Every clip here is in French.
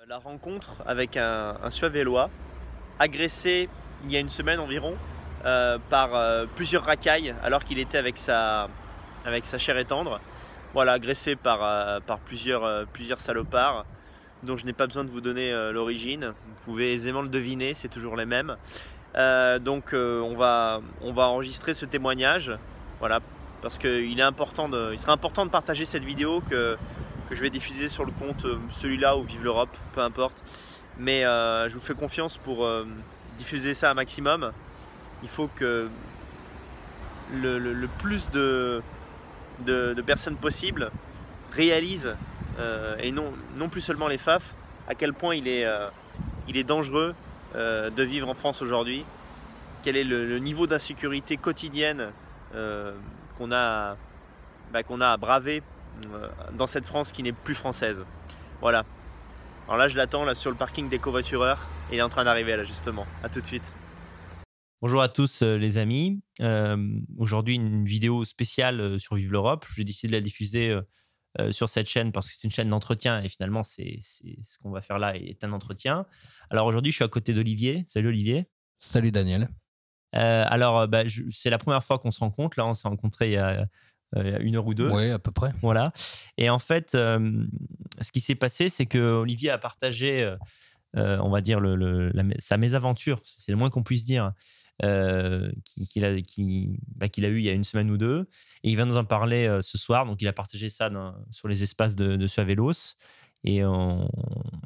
Euh, la rencontre avec un, un agressé il y a une semaine environ euh, par euh, plusieurs racailles alors qu'il était avec sa, avec sa chair étendre. Voilà, agressé par, par plusieurs, plusieurs salopards dont je n'ai pas besoin de vous donner l'origine. Vous pouvez aisément le deviner, c'est toujours les mêmes. donc on, va, on va enregistrer ce témoignage. Voilà, parce qu'il est important de, il sera important de partager cette vidéo que que je vais diffuser sur le compte, euh, celui-là ou Vive l'Europe, peu importe. Mais euh, je vous fais confiance pour euh, diffuser ça un maximum. Il faut que le, plus de, de, personnes possibles réalisent, et non, non plus seulement les FAF, à quel point il est, il est dangereux de vivre en France aujourd'hui, quel est le, niveau d'insécurité quotidienne qu'on a, bah, a à braver euh, dans cette France qui n'est plus française. Voilà. Alors là, je l'attends là sur le parking des covoitureurs. Et il est en train d'arriver là justement. À tout de suite. Bonjour à tous euh, les amis. Euh, aujourd'hui, une vidéo spéciale sur Vive l'Europe. J'ai décidé de la diffuser sur cette chaîne parce que c'est une chaîne d'entretien et finalement, c'est ce qu'on va faire là est un entretien. Alors aujourd'hui, je suis à côté d'Olivier. Salut Olivier. Salut Daniel. alors, bah, c'est la première fois qu'on se rencontre. Là, on s'est rencontrés il y a euh, une heure ou deux. Oui, à peu près. Voilà. Et en fait, euh, ce qui s'est passé, c'est que Olivier a partagé, euh, on va dire, le, sa mésaventure, c'est le moins qu'on puisse dire, qu'il a, qui, bah, a eu il y a une semaine ou deux. Et il vient nous en parler ce soir. Donc, il a partagé ça sur les espaces de, de Suavelos. Et on,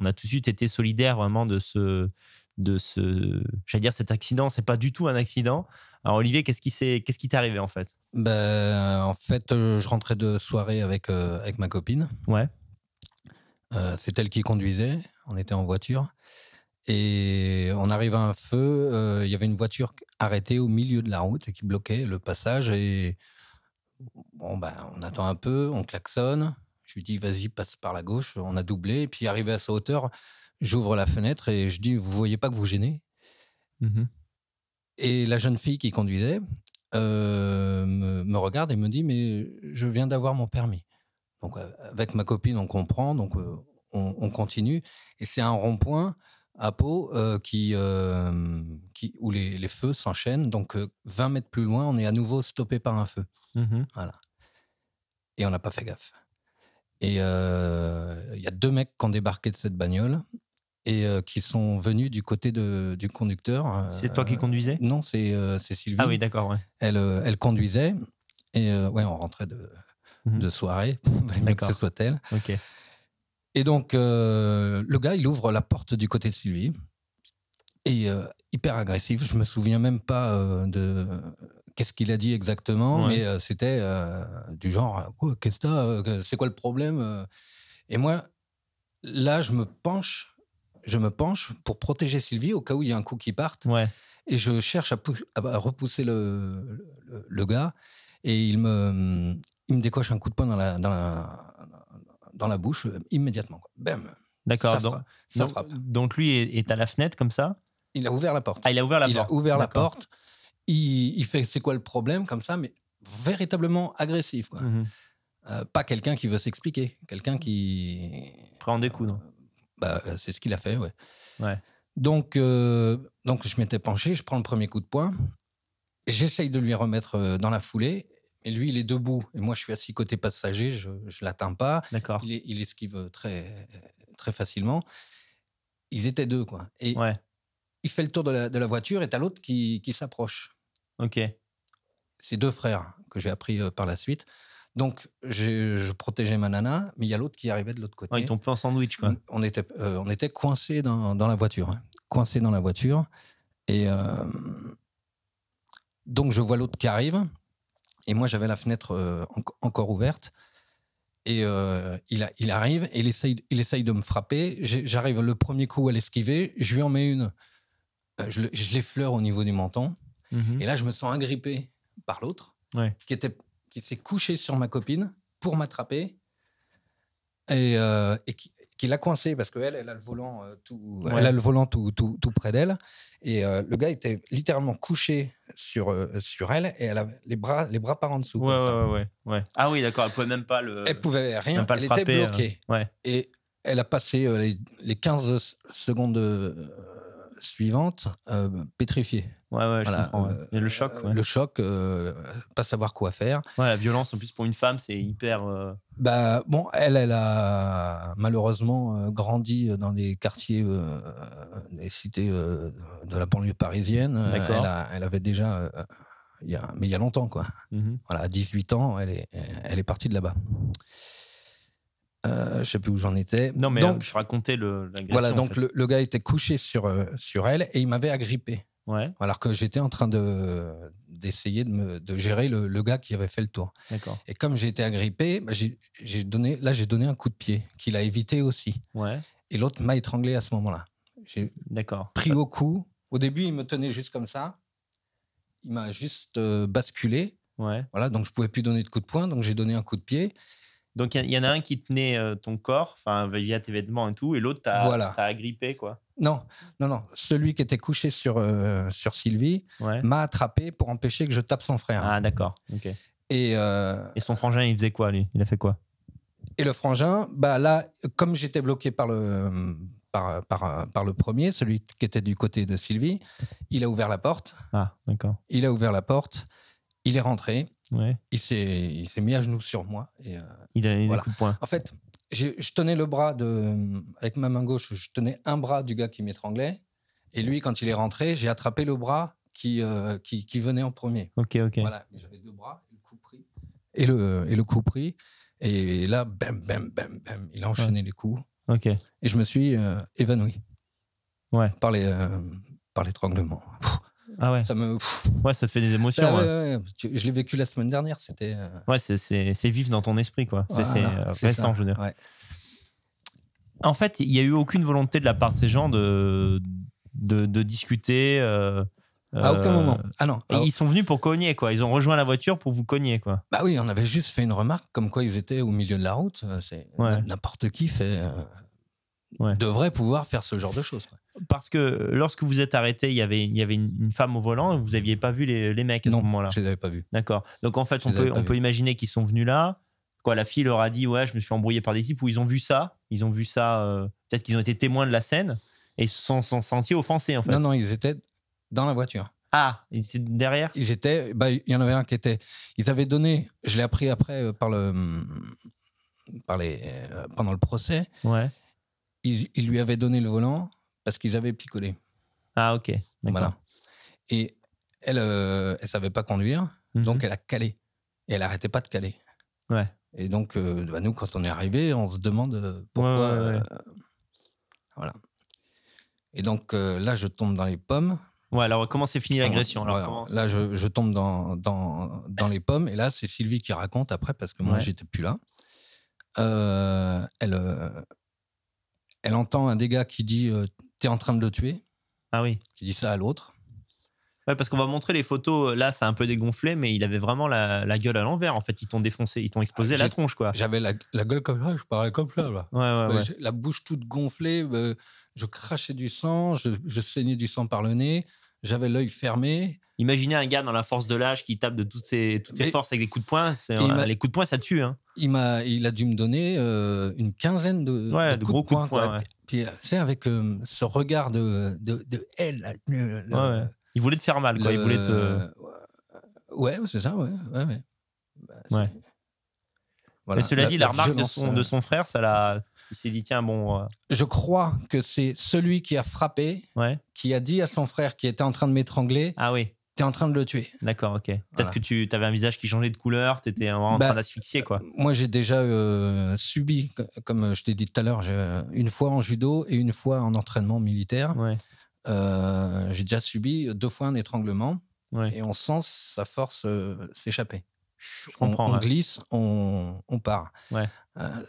on, a tout de suite été solidaires vraiment de ce, de ce, j'allais dire cet accident. C'est pas du tout un accident. Alors Olivier, qu'est-ce qui s'est, qu'est-ce qui t'est arrivé en fait ben, en fait, euh, je rentrais de soirée avec euh, avec ma copine. Ouais. Euh, c'est elle qui conduisait. On était en voiture et on arrive à un feu. Il y avait une voiture arrêtée au milieu de la route qui bloquait le passage et bon ben, on attend un peu, on klaxonne. Je lui dis vas-y passe par la gauche. On a doublé et puis arrivé à sa hauteur J'ouvre la fenêtre et je dis, vous voyez pas que vous gênez mm-hmm. Et la jeune fille qui conduisait euh, me, regarde et me dit, mais je viens d'avoir mon permis. Donc euh, avec ma copine, on comprend, donc euh, on, continue. Et c'est un rond-point à peau qui, qui, où les, les feux s'enchaînent. Donc 20 mètres plus loin, on est à nouveau stoppé par un feu. Mm-hmm. Voilà. Et on n'a pas fait gaffe. Et il y a deux mecs qui ont débarqué de cette bagnole et euh, qui sont venus du côté de, du conducteur. Euh, c'est toi qui conduisais Non, euh, c'est Sylvie. Ah oui, d'accord. Ouais. Elle, elle conduisait et ouais, on rentrait de, mhm. de soirée, que ce soit elle. Et donc, le gars, il ouvre la porte du côté de Sylvie et hyper agressif. Je me souviens même pas de qu'est-ce qu'il a dit exactement, mais c'était du genre Qu'est-ce que c'est quoi le problème Et moi, là, je me penche je me penche pour protéger Sylvie au cas où il y a un coup qui parte. Ouais. Et je cherche à, repousser le, gars. Et il me, il me décoche un coup de poing dans la, dans dans la bouche euh, immédiatement. Bam D'accord. Donc, ça frappe. donc lui est à la fenêtre comme ça Il a ouvert la porte. Ah, il a ouvert la il porte. A ouvert la porte. Il, fait c'est quoi le problème comme ça, mais véritablement agressif. Quoi. Mhm. Euh, pas quelqu'un qui veut s'expliquer, quelqu'un qui. Prend des coups, bah, euh, c'est ce qu'il a fait, ouais. Donc, euh, donc, je m'étais penché, je prends le premier coup de poing, j'essaye de lui remettre euh, dans la foulée, mais lui, il est debout. Et moi, je suis assis côté passager, je ne l'atteins pas. Il, esquive très, très facilement. Ils étaient deux, quoi. Et il fait le tour de la, voiture et t'as l'autre qui, s'approche. Ok. C'est deux frères que j'ai appris par la suite. Donc, je protégeais ma nana, mais il y a l'autre qui arrivait de l'autre côté. Oh, ils t'ont en sandwich, quoi. On était, euh, on était coincés dans, la voiture. Hein. Coincés dans la voiture. Et euh, donc, je vois l'autre qui arrive. Et moi, j'avais la fenêtre euh, encore ouverte. Et il, a, il arrive et il essaye, il essaye de me frapper. J'arrive le premier coup à l'esquiver. Je lui en mets une. je l'effleure au niveau du menton. Mmh et là, je me sens agrippé par l'autre, qui était qui s'est couché sur ma copine pour m'attraper et, euh, qui, l'a coincé parce qu'elle, elle a le volant euh, tout, elle a le volant tout, tout, tout près d'elle. Et euh, le gars était littéralement couché sur, sur elle et elle avait les bras, les bras par en dessous. Ouais, ouais, ouais, Ah oui, d'accord, elle pouvait même pas le. Elle pouvait rien, elle était bloquée. Et elle a passé les, les, 15 secondes suivantes pétrifiée. Ouais, le choc. Le euh, choc, pas savoir quoi faire. la violence, en plus, pour une femme, c'est hyper. Euh, bah, bon, elle, elle a malheureusement euh, grandi dans des quartiers, euh, des cités de la banlieue parisienne. Elle, avait déjà. il y a, mais il y a longtemps, quoi. Mhm. Voilà, à 18 ans, elle est, elle est partie de là-bas. Euh, je sais plus où j'en étais. Non, mais donc, je racontais le. voilà, donc le, le, gars était couché sur, sur elle et il m'avait agrippé. Alors que j'étais en train d'essayer de, gérer le, gars qui avait fait le tour. Et comme j'ai été agrippé, bah, j'ai, donné, là j'ai donné un coup de pied qu'il a évité aussi. Et l'autre m'a étranglé à ce moment-là. J'ai pris au coup Au début, il me tenait juste comme ça. Il m'a juste euh, basculé. Voilà, donc je pouvais plus donner de coup de poing, donc j'ai donné un coup de pied. Donc il y, en a un qui tenait euh, ton corps, enfin a tes vêtements et tout, et l'autre t'a voilà. agrippé quoi. Non, non, non. Celui qui était couché sur euh, sur Sylvie m'a attrapé pour empêcher que je tape son frère. Ah d'accord. Ok. Et, euh, et son frangin, il faisait quoi lui Il a fait quoi Et le frangin, bah là, comme j'étais bloqué par le par, par, par, le premier, celui qui était du côté de Sylvie, il a ouvert la porte. Ah d'accord. Il a ouvert la porte. Il est rentré. Il s'est mis à genoux sur moi. Et, euh, il a eu des coups de poing. En fait, je tenais le bras de. Avec ma main gauche, je tenais un bras du gars qui m'étranglait. Et lui, quand il est rentré, j'ai attrapé le bras qui, euh, qui, venait en premier. Ok, ok. j'avais deux bras, le coup pris. Et le, et le coup pris. Et là, bam, bam, bam, bam, il a enchaîné les coups. Ok. Et je me suis euh, évanoui. Ouais. Par les, par l'étranglement. Ah ouais. Ça me. Ouais, ça te fait des émotions. Bah je l'ai vécu la semaine dernière. C'était. Euh, ouais, c'est vif dans ton esprit, quoi. C'est euh, récent, je veux dire. En fait, il n'y a eu aucune volonté de la part de ces gens de, de, discuter. Euh, à aucun moment. Ah non. ils sont venus pour cogner, quoi. Ils ont rejoint la voiture pour vous cogner, quoi. Bah oui, on avait juste fait une remarque comme quoi ils étaient au milieu de la route. C'est n'importe qui fait devrait pouvoir faire ce genre de choses. Parce que lorsque vous êtes arrêté, il y avait, il y avait une, femme au volant, vous n'aviez pas vu les, les mecs à ce moment-là. Je ne les avais pas vus. D'accord. Donc en fait, on, peut, on peut imaginer qu'ils sont venus là. Quoi, la fille leur a dit Ouais, je me suis embrouillé par des types où ils ont vu ça. Ils ont vu ça. Euh, peut-être qu'ils ont été témoins de la scène et se sont, sentis offensés en fait. Non, non, ils étaient dans la voiture. Ah, ils derrière Ils étaient, bah, il y en avait un qui était. Ils avaient donné, je l'ai appris après euh, par le. Hum, par les, euh, pendant le procès. Ouais. Il lui avait donné le volant parce qu'ils avaient picolé. Ah, ok. Voilà. Et elle, euh, elle savait pas conduire, mhm. donc elle a calé. Et elle arrêtait pas de caler. Ouais. Et donc, euh, bah, nous, quand on est arrivé, on se demande euh, pourquoi. voilà. Et donc, là, je tombe dans les pommes. Ouais, alors comment s'est finie l'agression Là, je, tombe dans, dans, les pommes. Et là, c'est Sylvie qui raconte après, parce que moi, j'étais plus là. elle, elle entend un des gars qui dit tu euh, T'es en train de le tuer. Ah oui. Qui dit ça à l'autre. Ouais, parce qu'on va montrer les photos. Euh, là, c'est un peu dégonflé, mais il avait vraiment la, gueule à l'envers. En fait, ils t'ont défoncé, ils t'ont explosé la tronche, quoi. J'avais la, gueule comme ça, je parlais comme ça, là. Ouais, ouais, La bouche toute gonflée, euh, je crachais du sang, je, saignais du sang par le nez, j'avais l'œil fermé. Imaginez un gars dans la force de l'âge qui tape de toutes ses, forces avec des coups de poing. Les coups de poing, ça tue. Hein il a, il a dû me donner euh, une quinzaine de, de, gros coups de poing. Puis, c'est euh, avec euh, ce regard de, de, elle. Il voulait te faire mal, quoi. Il voulait te. Ouais, c'est ça, ouais. Bah, Mais cela dit, la, remarque de son, de son frère, ça l'a. Il s'est dit, tiens, bon. Je crois que c'est celui qui a frappé, qui a dit à son frère qui était en train de m'étrangler. Ah oui es en train de le tuer. D'accord, ok. Peut-être que tu avais un visage qui changeait de couleur, étais en bah, train d'asphyxier, quoi. Euh, moi, j'ai déjà euh, subi, comme je t'ai dit tout à l'heure, euh, une fois en judo et une fois en entraînement militaire. j'ai déjà subi deux fois un étranglement et on sent sa force s'échapper. On, on, glisse, on, on, part.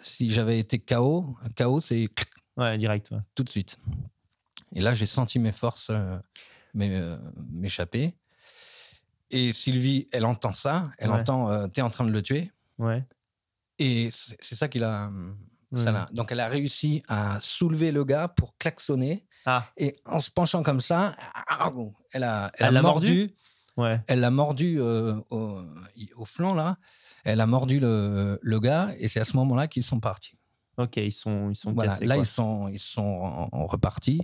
si j'avais été KO, KO c'est direct, tout de suite. Et là, j'ai senti mes forces m'échapper. Et Sylvie, elle entend ça, elle entend tu euh, t'es en train de le tuer. Ouais. Et c'est ça qu'il a. Hum, ça Donc elle a réussi à soulever le gars pour klaxonner. Ah. Et en se penchant comme ça, elle a, elle, a, mordu. Ouais. Elle l'a mordu euh, au, flanc là. Elle a mordu le, gars et c'est à ce moment-là qu'ils sont partis. Ok, ils sont ils sont Là ils sont ils sont repartis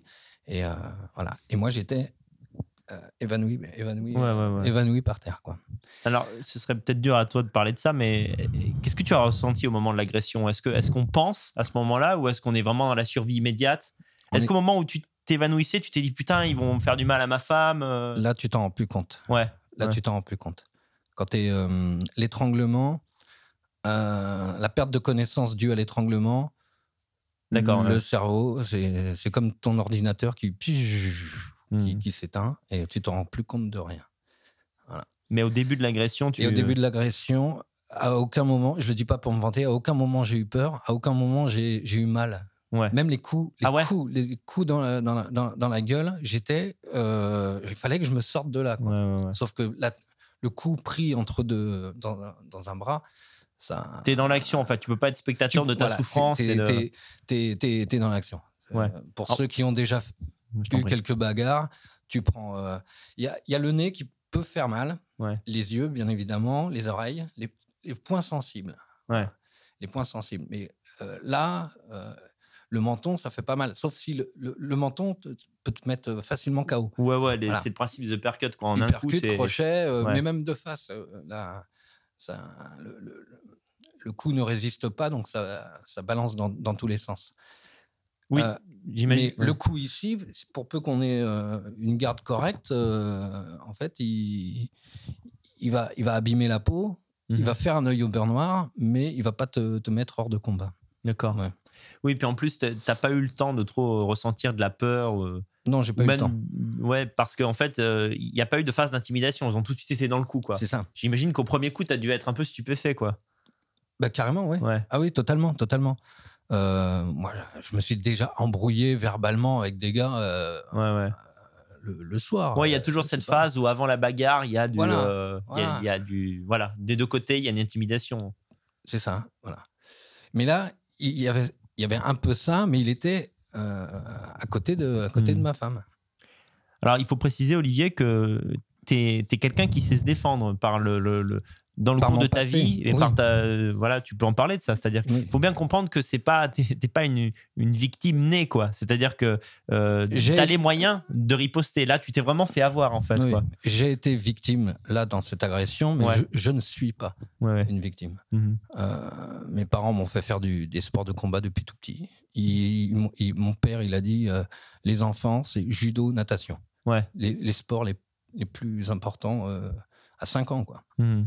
et euh, voilà. Et moi j'étais évanoui, euh, évanoui, par terre. Quoi. Alors, ce serait peut-être dur à toi de parler de ça, mais euh, qu'est-ce que tu as ressenti au moment de l'agression Est-ce qu'on est pense à ce moment-là ou est-ce qu'on est vraiment dans la survie immédiate Est-ce qu'au moment où tu t'évanouissais, tu t'es dit putain, ils vont me faire du mal à ma femme euh? Là, tu t'en rends plus compte. Ouais. Là, tu t'en rends plus compte. Quand tu es l'étranglement, la perte de connaissance due à l'étranglement, le cerveau, c'est comme ton ordinateur qui Mmh. qui, s'éteint et tu te rends plus compte de rien. Mais au début de l'agression, tu. Et au début de l'agression, à aucun moment, je le dis pas pour me vanter, à aucun moment j'ai eu peur, à aucun moment j'ai eu mal. Ouais. Même les coups, les, ah coups, les coups dans la, dans gueule, j'étais. Euh, il fallait que je me sorte de là. Sauf que le coup pris entre deux, dans, un bras, ça. es dans l'action en fait, tu peux pas être spectateur de ta souffrance. Tu es dans l'action. Euh, pour ceux qui ont déjà je eu quelques bagarres. Tu prends. Euh, il y, a le nez qui peut faire mal, les yeux, bien évidemment, les oreilles, les, points sensibles. Les points sensibles. Mais euh, là, euh, le menton, ça fait pas mal. Sauf si le, menton peut te mettre facilement KO. Ouais, ouais, c'est le principe de percut. Quoi. En un percut, coup, crochet, mais même de face. le, le, coup ne résiste pas, donc ça, balance dans, dans tous les sens. Oui, euh, j'imagine. Mais le coup ici, pour peu qu'on ait euh, une garde correcte, euh, en fait, il, va, il va abîmer la peau, il va mmh faire un œil au beurre noir, mais il va pas te, mettre hors de combat. D'accord. Oui, puis en plus, tu n'as pas eu le temps de trop ressentir de la peur. Non, j'ai pas eu le temps. Ouais, parce qu'en fait, il n'y a pas eu de phase d'intimidation. Ils ont tout de suite été dans le coup, quoi. C'est ça. J'imagine qu'au premier coup, tu as dû être un peu stupéfait, quoi. Bah, carrément, oui. ouais. Ah oui, totalement, totalement. Euh, moi, je me suis déjà embrouillé verbalement avec des gars. Euh, euh, le, soir. Ouais, il y a toujours cette phase où avant la bagarre, il y a du, voilà, a, du, voilà, des deux côtés, il y a une intimidation. C'est ça, voilà. Mais là, il y avait, il y avait un peu ça, mais il était à côté de, à côté de hmm. ma femme. Alors, il faut préciser, Olivier, que tu es, quelqu'un qui sait se défendre par le, le dans le cours de ta vie et euh, voilà tu peux en parler de ça c'est-à-dire qu'il faut bien comprendre que c'est pas pas une, une, victime née quoi c'est-à-dire que euh, tu as les moyens de riposter là tu t'es vraiment fait avoir en fait j'ai été victime là dans cette agression mais je, ne suis pas une victime mhm. euh, mes parents m'ont fait faire des sports de combat depuis tout petit mon père il a dit les enfants c'est judo natation ouais. les, sports les, plus importants à 5 ans quoi mhm.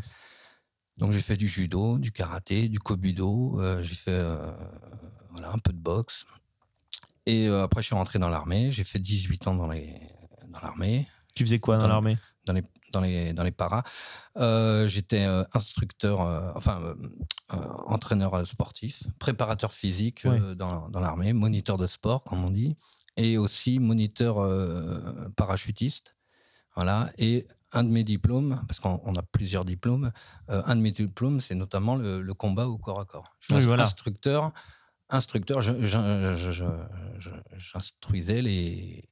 Donc j'ai fait du judo, du karaté, du kobudo, euh, j'ai fait euh, voilà, un peu de boxe. Et euh, après je suis rentré dans l'armée, j'ai fait 18 ans dans les dans l'armée. Tu faisais quoi dans, l'armée dans les, dans les, dans les paras. J'étais instructeur, enfin entraîneur sportif, préparateur physique dans, dans l'armée, moniteur de sport comme on dit, et aussi moniteur parachutiste. Voilà, et un de mes diplômes, parce qu'on a plusieurs diplômes, euh, un de mes diplômes, c'est notamment le, combat au corps à corps. Je suis instructeur, j'instruisais les,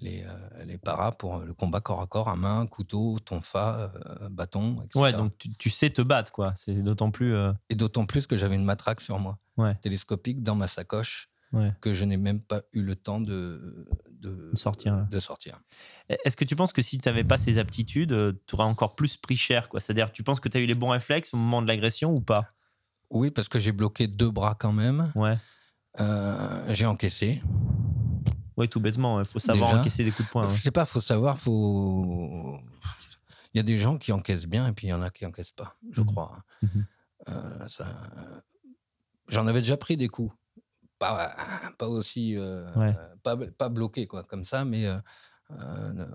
les, euh, les paras pour le combat corps à corps, à main, couteau, tonfa, euh, bâton, etc. Ouais, donc tu, sais te battre, quoi. C'est d'autant plus... Et d'autant plus que j'avais une matraque sur moi, télescopique, dans ma sacoche que je n'ai même pas eu le temps de, sortir. De sortir. E-, est-ce que tu penses que si tu n'avais pas ces aptitudes, euh, tu aurais encore plus pris cher C'est-à-dire, tu penses que tu as eu les bons réflexes au moment de l'agression ou pas Oui, parce que j'ai bloqué deux bras quand même. Ouais. Euh, j'ai encaissé. Oui, tout bêtement, il faut savoir encaisser des coups de poing. Je sais hein. pas, Il faut savoir, faut. Il y a des gens qui encaissent bien et puis il y en a qui n'encaissent pas, je mmh. crois. Hein. Mmh euh, j'en avais déjà pris des coups pas, pas aussi. Euh, pas, bloqué, quoi, comme ça, mais. Euh, euh,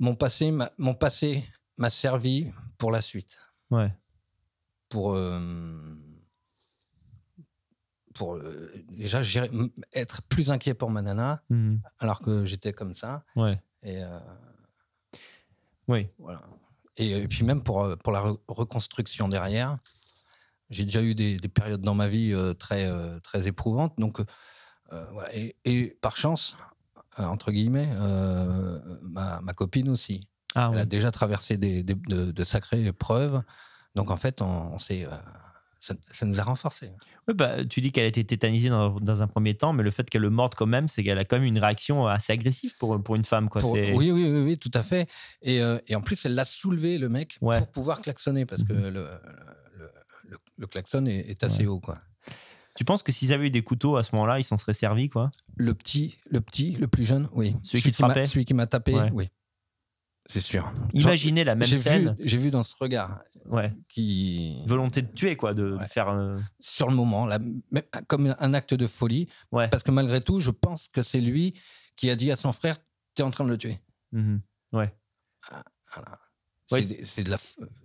mon passé, ma, mon passé m'a servi pour la suite. Pour. pour déjà être plus inquiet pour ma nana, mmh alors que j'étais comme ça. Et. oui. Et, puis même pour, pour la reconstruction derrière, j'ai déjà eu des, périodes dans ma vie euh, très, euh, très éprouvantes. Donc, euh, et, par chance, entre guillemets, ma, copine aussi. Ah elle a déjà traversé des, de, sacrées épreuves. Donc, en fait, on, Ça, nous a renforcés. Bah, tu dis qu'elle a été tétanisée dans, un premier temps, mais le fait qu'elle le morde quand même, c'est qu'elle a quand même une réaction assez agressive pour, pour une femme. Quoi. oui, oui, oui, oui, tout à fait. Et, en plus, elle l'a soulevé, le mec, pour pouvoir klaxonner, parce que mmh le, le klaxon est, assez haut, quoi. Tu penses que s'ils avaient eu des couteaux à ce moment-là, ils s'en seraient servis, quoi Le petit, le petit, le plus jeune, oui. Celui, qui frappait Celui qui m'a tapé, oui. C'est sûr. Imaginez la même scène. J'ai vu dans ce regard. Ouais. Qui... Volonté de tuer, quoi, de, faire. Euh, Sur le moment, comme un acte de folie. Parce que malgré tout, je pense que c'est lui qui a dit à son frère T'es en train de le tuer. Mmh ouais. Ah, voilà de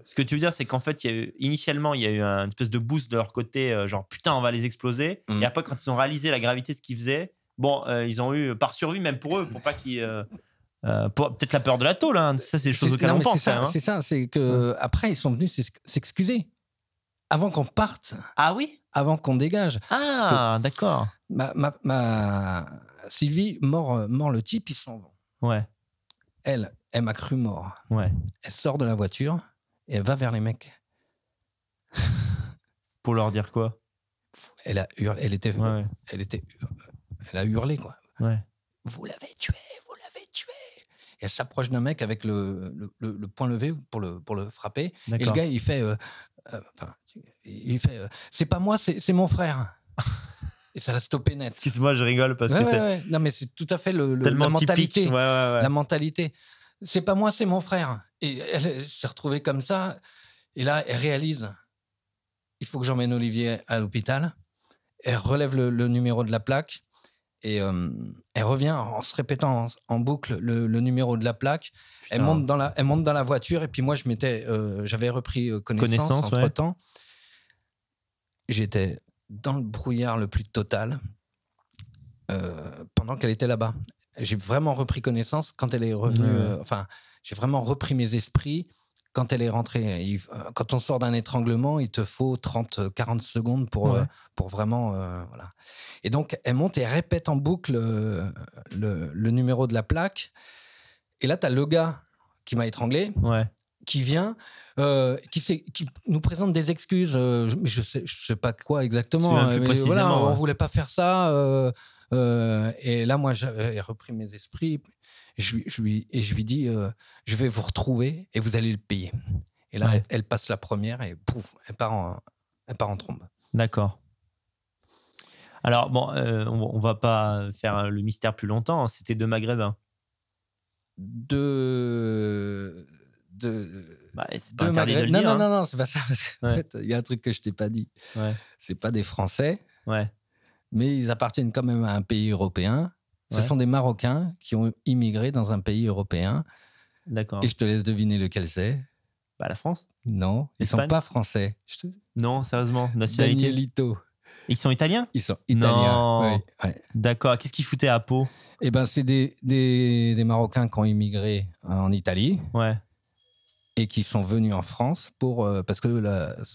Ce que tu veux dire, c'est qu'en fait, il y a initialement, il y a eu une espèce de boost de leur côté, euh, genre putain, on va les exploser. Mm. Et après, quand ils ont réalisé la gravité de ce qu'ils faisaient, bon, euh, ils ont eu par survie même pour eux, pour pas qu'ils euh, peut-être la peur de la tôle, hein. ça c'est des choses auxquelles on pense. Hein. C'est ça, c'est que après ils sont venus s'excuser avant qu'on parte. Ah oui. Avant qu'on dégage. Ah d'accord. Ma, Sylvie mort, mort le type, ils s'en vont. Ouais. Elle, elle m'a cru mort. Ouais. Elle sort de la voiture et elle va vers les mecs. Pour leur dire quoi Elle a hurlé, elle était, elle était, elle a hurlé quoi. Ouais. Vous l'avez tué, vous l'avez tué. Et elle s'approche d'un mec avec le, le, point levé pour le, pour le frapper. Et le gars, il fait, euh, euh, il fait, euh, c'est pas moi, c'est mon frère. et ça l'a stoppé net. Excuse-moi, je rigole parce que ouais, Non, mais c'est tout à fait le, la mentalité. La mentalité c'est pas moi, c'est mon frère. Et elle s'est retrouvée comme ça. Et là, elle réalise, il faut que j'emmène Olivier à l'hôpital. Elle relève le, numéro de la plaque et euh, elle revient en se répétant en, boucle le, numéro de la plaque. Elle monte, dans la, monte dans la voiture et puis moi, je m'étais, euh, j'avais repris euh, connaissance, entre-temps. J'étais dans le brouillard le plus total pendant qu'elle était là-bas j'ai vraiment repris connaissance quand elle est revenue. Euh, enfin, j'ai vraiment repris mes esprits quand elle est rentrée. Euh, quand on sort d'un étranglement, il te faut 30, 40 euh, secondes pour, pour vraiment. voilà. Et donc, elle monte et répète en boucle le, numéro de la plaque. Et là, tu as le gars qui m'a étranglé. Qui vient, qui, qui, nous présente des excuses, mais je sais, je sais pas quoi exactement. Mais voilà, on voulait pas faire ça euh, et là, moi, j'ai repris mes esprits. Je, lui, et je lui dis, euh, je vais vous retrouver et vous allez le payer. Et là, elle, passe la première et pouf, elle part en, elle trombe. D'accord. Alors, bon, euh, on, ne va pas faire le mystère plus longtemps. Hein. C'était de Maghrébins. De, de, Bah, pas deux Non, non, hein. non, non, c'est pas ça. il y a un truc que je t'ai pas dit. Ouais. C'est pas des Français. Ouais mais ils appartiennent quand même à un pays européen. Ce sont des Marocains qui ont immigré dans un pays européen. D'accord. Et je te laisse deviner lequel c'est. Bah, la France Non, ils ne sont pas français. Non, sérieusement, nationalité. Danielito. Ils sont italiens Ils sont italiens. D'accord. Qu'est-ce qu'ils foutaient à Pau Eh ben, c'est des, Marocains qui ont immigré en Italie. Ouais et qui sont venus en France pour euh, parce que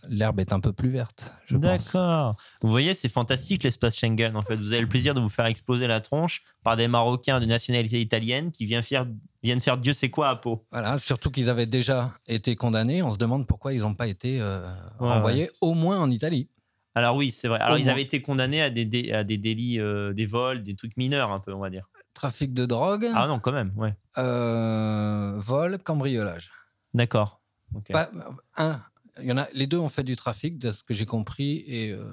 l'herbe est un peu plus verte. je D'accord. Vous voyez, c'est fantastique l'espace Schengen. En fait, vous avez le plaisir de vous faire exploser la tronche par des Marocains de nationalité italienne qui viennent faire faire Dieu sait quoi à Pau. Voilà, surtout qu'ils avaient déjà été condamnés. On se demande pourquoi ils n'ont pas été euh, envoyés au moins en Italie. Alors oui, c'est vrai. Alors ils avaient été condamnés à des, à des délits, euh, des vols, des trucs mineurs un peu, on va dire. Trafic de drogue. Ah non, quand même, ouais. vol, cambriolage. D'accord. un, il y en a, les deux ont fait du trafic, de ce que j'ai compris, et il euh,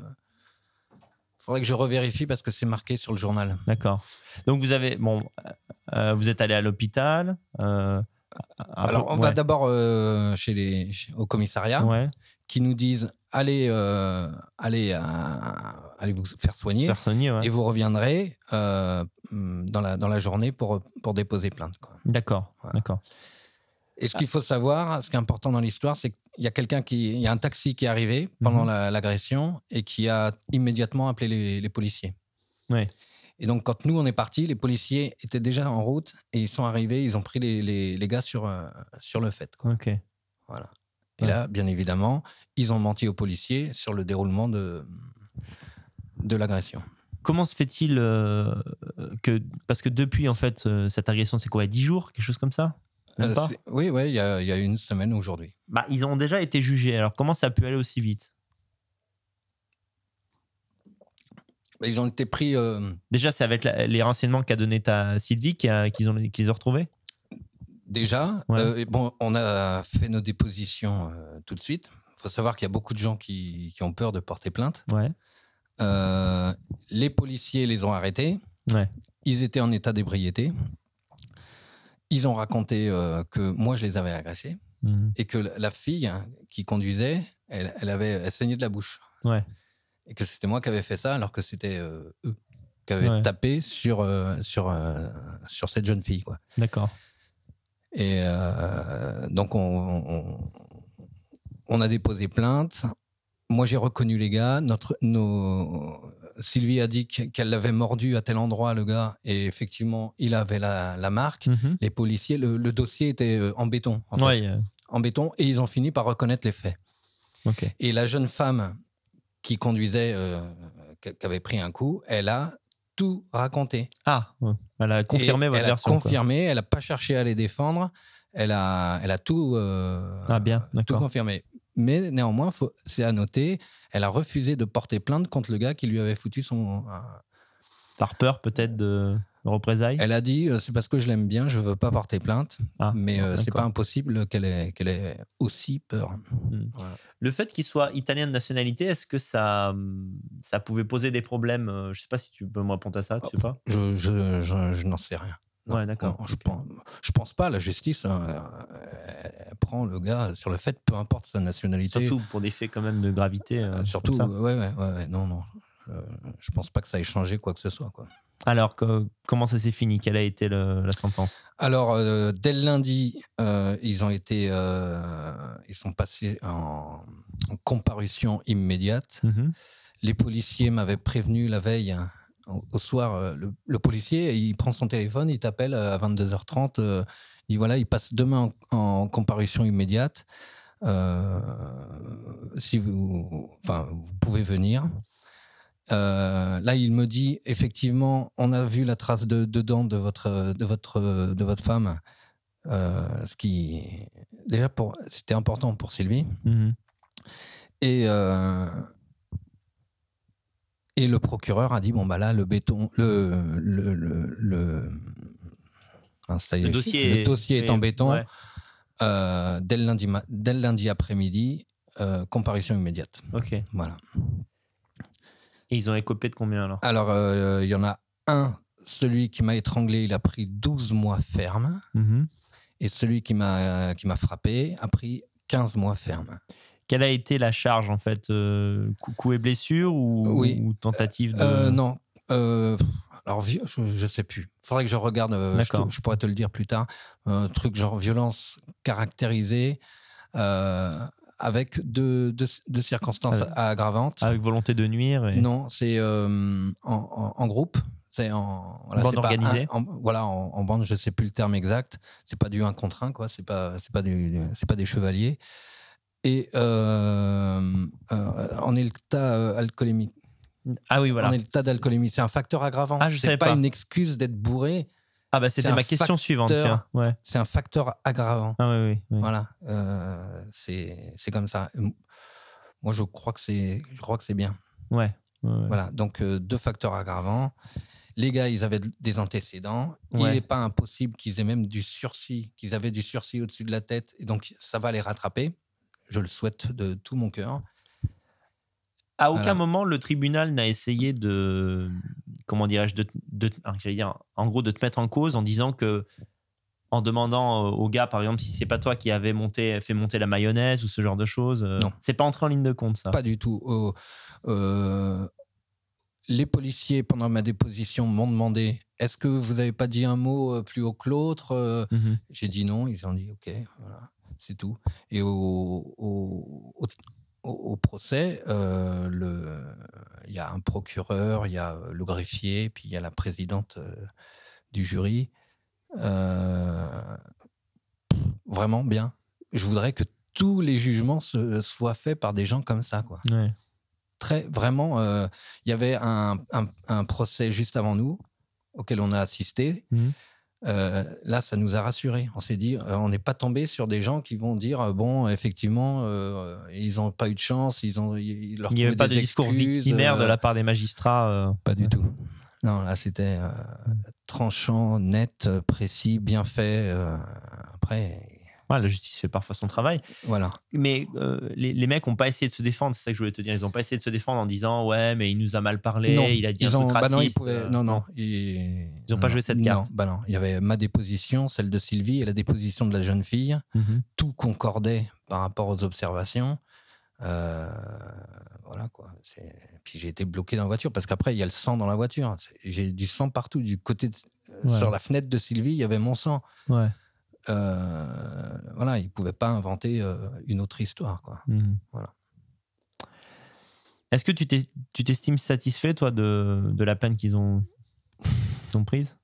faudrait que je revérifie parce que c'est marqué sur le journal. D'accord. Donc vous avez, bon, euh, euh, vous êtes allé à l'hôpital. Alors on va d'abord chez les, au commissariat, qui nous disent allez, allez, allez vous faire soigner, et vous reviendrez dans la dans la journée pour pour déposer plainte. D'accord, d'accord. Et ce ah. qu'il faut savoir, ce qui est important dans l'histoire, c'est qu'il y a quelqu'un qui, y a un taxi qui est arrivé pendant mhm. l'agression et qui a immédiatement appelé les, policiers. Et donc, quand nous, on est partis, les policiers étaient déjà en route et ils sont arrivés, ils ont pris les, les, gars sur, euh, sur le fait. OK. Voilà. Et là, bien évidemment, ils ont menti aux policiers sur le déroulement de, de l'agression. Comment se fait-il euh, que. Parce que depuis, en fait, euh, cette agression, c'est quoi 10 jours Quelque chose comme ça euh, oui, il y, a une semaine aujourd'hui. Bah, ils ont déjà été jugés, alors comment ça a pu aller aussi vite bah, Ils ont été pris. Euh, déjà, c'est avec les renseignements qu'a donné ta Sylvie qu'ils ont, qu'ils ont retrouvés Déjà, euh, bon, on a fait nos dépositions tout de suite. Il faut savoir qu'il y a beaucoup de gens qui, ont peur de porter plainte. les policiers les ont arrêtés. Ils étaient en état d'ébriété. Ils ont raconté euh, que moi, je les avais agressés mhm. et que la fille qui conduisait, elle, avait elle saignait de la bouche. Et que c'était moi qui avais fait ça alors que c'était euh, eux qui avaient tapé sur, euh, sur, sur cette jeune fille. Quoi. D'accord. Et donc, on, on, on, a déposé plainte. Moi, j'ai reconnu les gars. Notre, nos, Sylvie a dit qu'elle l'avait mordu à tel endroit, le gars, et effectivement, il avait la, marque. Mm-hmm. Les policiers, le, dossier était euh, en béton, en, euh. en béton, et ils ont fini par reconnaître les faits. Et la jeune femme qui conduisait, euh, qui avait pris un coup, elle a tout raconté. Ah, elle a confirmé votre elle version. Elle a confirmé, elle n'a pas cherché à les défendre. Elle a, ah, tout confirmé mais néanmoins, c'est à noter, elle a refusé de porter plainte contre le gars qui lui avait foutu son. Par peur peut-être de représailles Elle a dit euh, c'est parce que je l'aime bien, je veux pas porter plainte, ah, mais ce euh, c'est pas impossible qu'elle ait, ait, aussi peur. Hmm. Le fait qu'il soit italien de nationalité, est-ce que ça, ça pouvait poser des problèmes euh, Je sais pas si tu peux me répondre à ça, tu sais oh, pas Je, je, je n'en sais rien ouais, d'accord. Je, pense, je pense pas. La justice hein, prend le gars sur le fait, peu importe sa nationalité. Surtout pour des faits quand même de gravité. Hein, euh, surtout, ouais, ouais, ouais, non, non. je pense pas que ça ait changé quoi que ce soit. Quoi. Alors, que, comment ça s'est fini Quelle a été la sentence Alors, euh, dès le lundi, euh, ils ont été, ils sont passés en, comparution immédiate. Mm-hmm. Les policiers m'avaient prévenu la veille. Hein, au soir, euh, le, policier, il prend son téléphone, il t'appelle euh, à 22h30, euh, il, voilà, il passe demain en, comparution immédiate. si vous, enfin, vous pouvez venir. là, il me dit effectivement, on a vu la trace de, de dents de votre, de votre, de votre femme. ce qui, déjà, pour, c'était important pour Sylvie. Mmh Et et le procureur a dit bon bah là le béton, le le, hein, dossier, est, en béton. Euh, dès le lundi, dès lundi après-midi, euh, comparution immédiate. Ok. Voilà. Et ils ont écopé de combien alors Alors euh, il y en a un, celui qui m'a étranglé, il a pris 12 mois ferme, mhm. et celui qui m'a qui m'a frappé a pris 15 mois ferme. Quelle a été la charge en fait Coucou euh, et blessure ou, tentative euh, de... Euh, non. alors, je ne sais plus. Il faudrait que je regarde. Je, pourrais te le dire plus tard. Un truc genre violence caractérisée avec deux, circonstances aggravantes. Avec volonté de nuire et... Non, c'est en, groupe. C'est en voilà, bande organisée. en, voilà, en, bande, je ne sais plus le terme exact. C'est pas du un contre 1, quoi. C'est pas, c'est pas c'est pas des chevaliers et euh, euh, en état euh, alcoolémique. Ah oui, voilà. En état d'alcoolémie. C'est un facteur aggravant. Ah, je C'est pas, une excuse d'être bourré. Ah bah c'était ma question suivante. Tiens. C'est un facteur aggravant. Ah oui, oui. Voilà, euh, c'est comme ça. Moi je crois que c'est je crois que c'est bien. Ouais. Voilà donc deux facteurs aggravants. Les gars ils avaient des antécédents. Il n'est pas impossible qu'ils aient même du sursis, qu'ils avaient du sursis au-dessus de la tête et donc ça va les rattraper. Je le souhaite de tout mon cœur. À aucun moment le tribunal n'a essayé de, comment dirais-je, de, hein, en gros, de te mettre en cause en disant que, en demandant euh, au gars, par exemple, si c'est pas toi qui avais monté, fait monter la mayonnaise ou ce genre de choses, euh, non. c'est pas entré en ligne de compte, ça. Pas du tout. Euh, les policiers, pendant ma déposition, m'ont demandé est-ce que vous n'avez pas dit un mot plus haut que l'autre mm-hmm. J'ai dit non. Ils ont dit ok. Voilà c'est tout. Et au, procès, euh, il y a un procureur, il y a euh, le greffier, puis il y a la présidente euh, du jury. vraiment bien. Je voudrais que tous les jugements soient faits par des gens comme ça, quoi. Très, vraiment, il y avait un, procès juste avant nous auquel on a assisté. Mmh. Euh, là, ça nous a rassurés. On s'est dit, euh, on n'est pas tombé sur des gens qui vont dire, euh, bon, effectivement, ils n'ont pas eu de chance, ils ont, Il n'y avait pas de discours victimaire de la part des magistrats. Pas du tout. Non, là, c'était tranchant, net, précis, bien fait. après, la justice fait parfois son travail. Voilà. Mais euh, les, les, mecs n'ont pas essayé de se défendre, c'est ça que je voulais te dire. Ils n'ont pas essayé de se défendre en disant ouais, mais il nous a mal parlé, il a dit ils un ont, bah euh, non, non, ils n'ont pas joué cette carte. Non, bah non. Il y avait ma déposition, celle de Sylvie et la déposition de la jeune fille. Mm-hmm. Tout concordait par rapport aux observations. Euh, voilà quoi. Puis j'ai été bloqué dans la voiture parce qu'après il y a le sang dans la voiture. J'ai du sang partout, du côté sur la fenêtre de Sylvie, il y avait mon sang. Ouais. Euh, voilà, ils ne pouvaient pas inventer euh, une autre histoire. Quoi. Mhm. Voilà. Est-ce que tu t'estimes satisfait, toi, de, la peine qu'ils ont, prise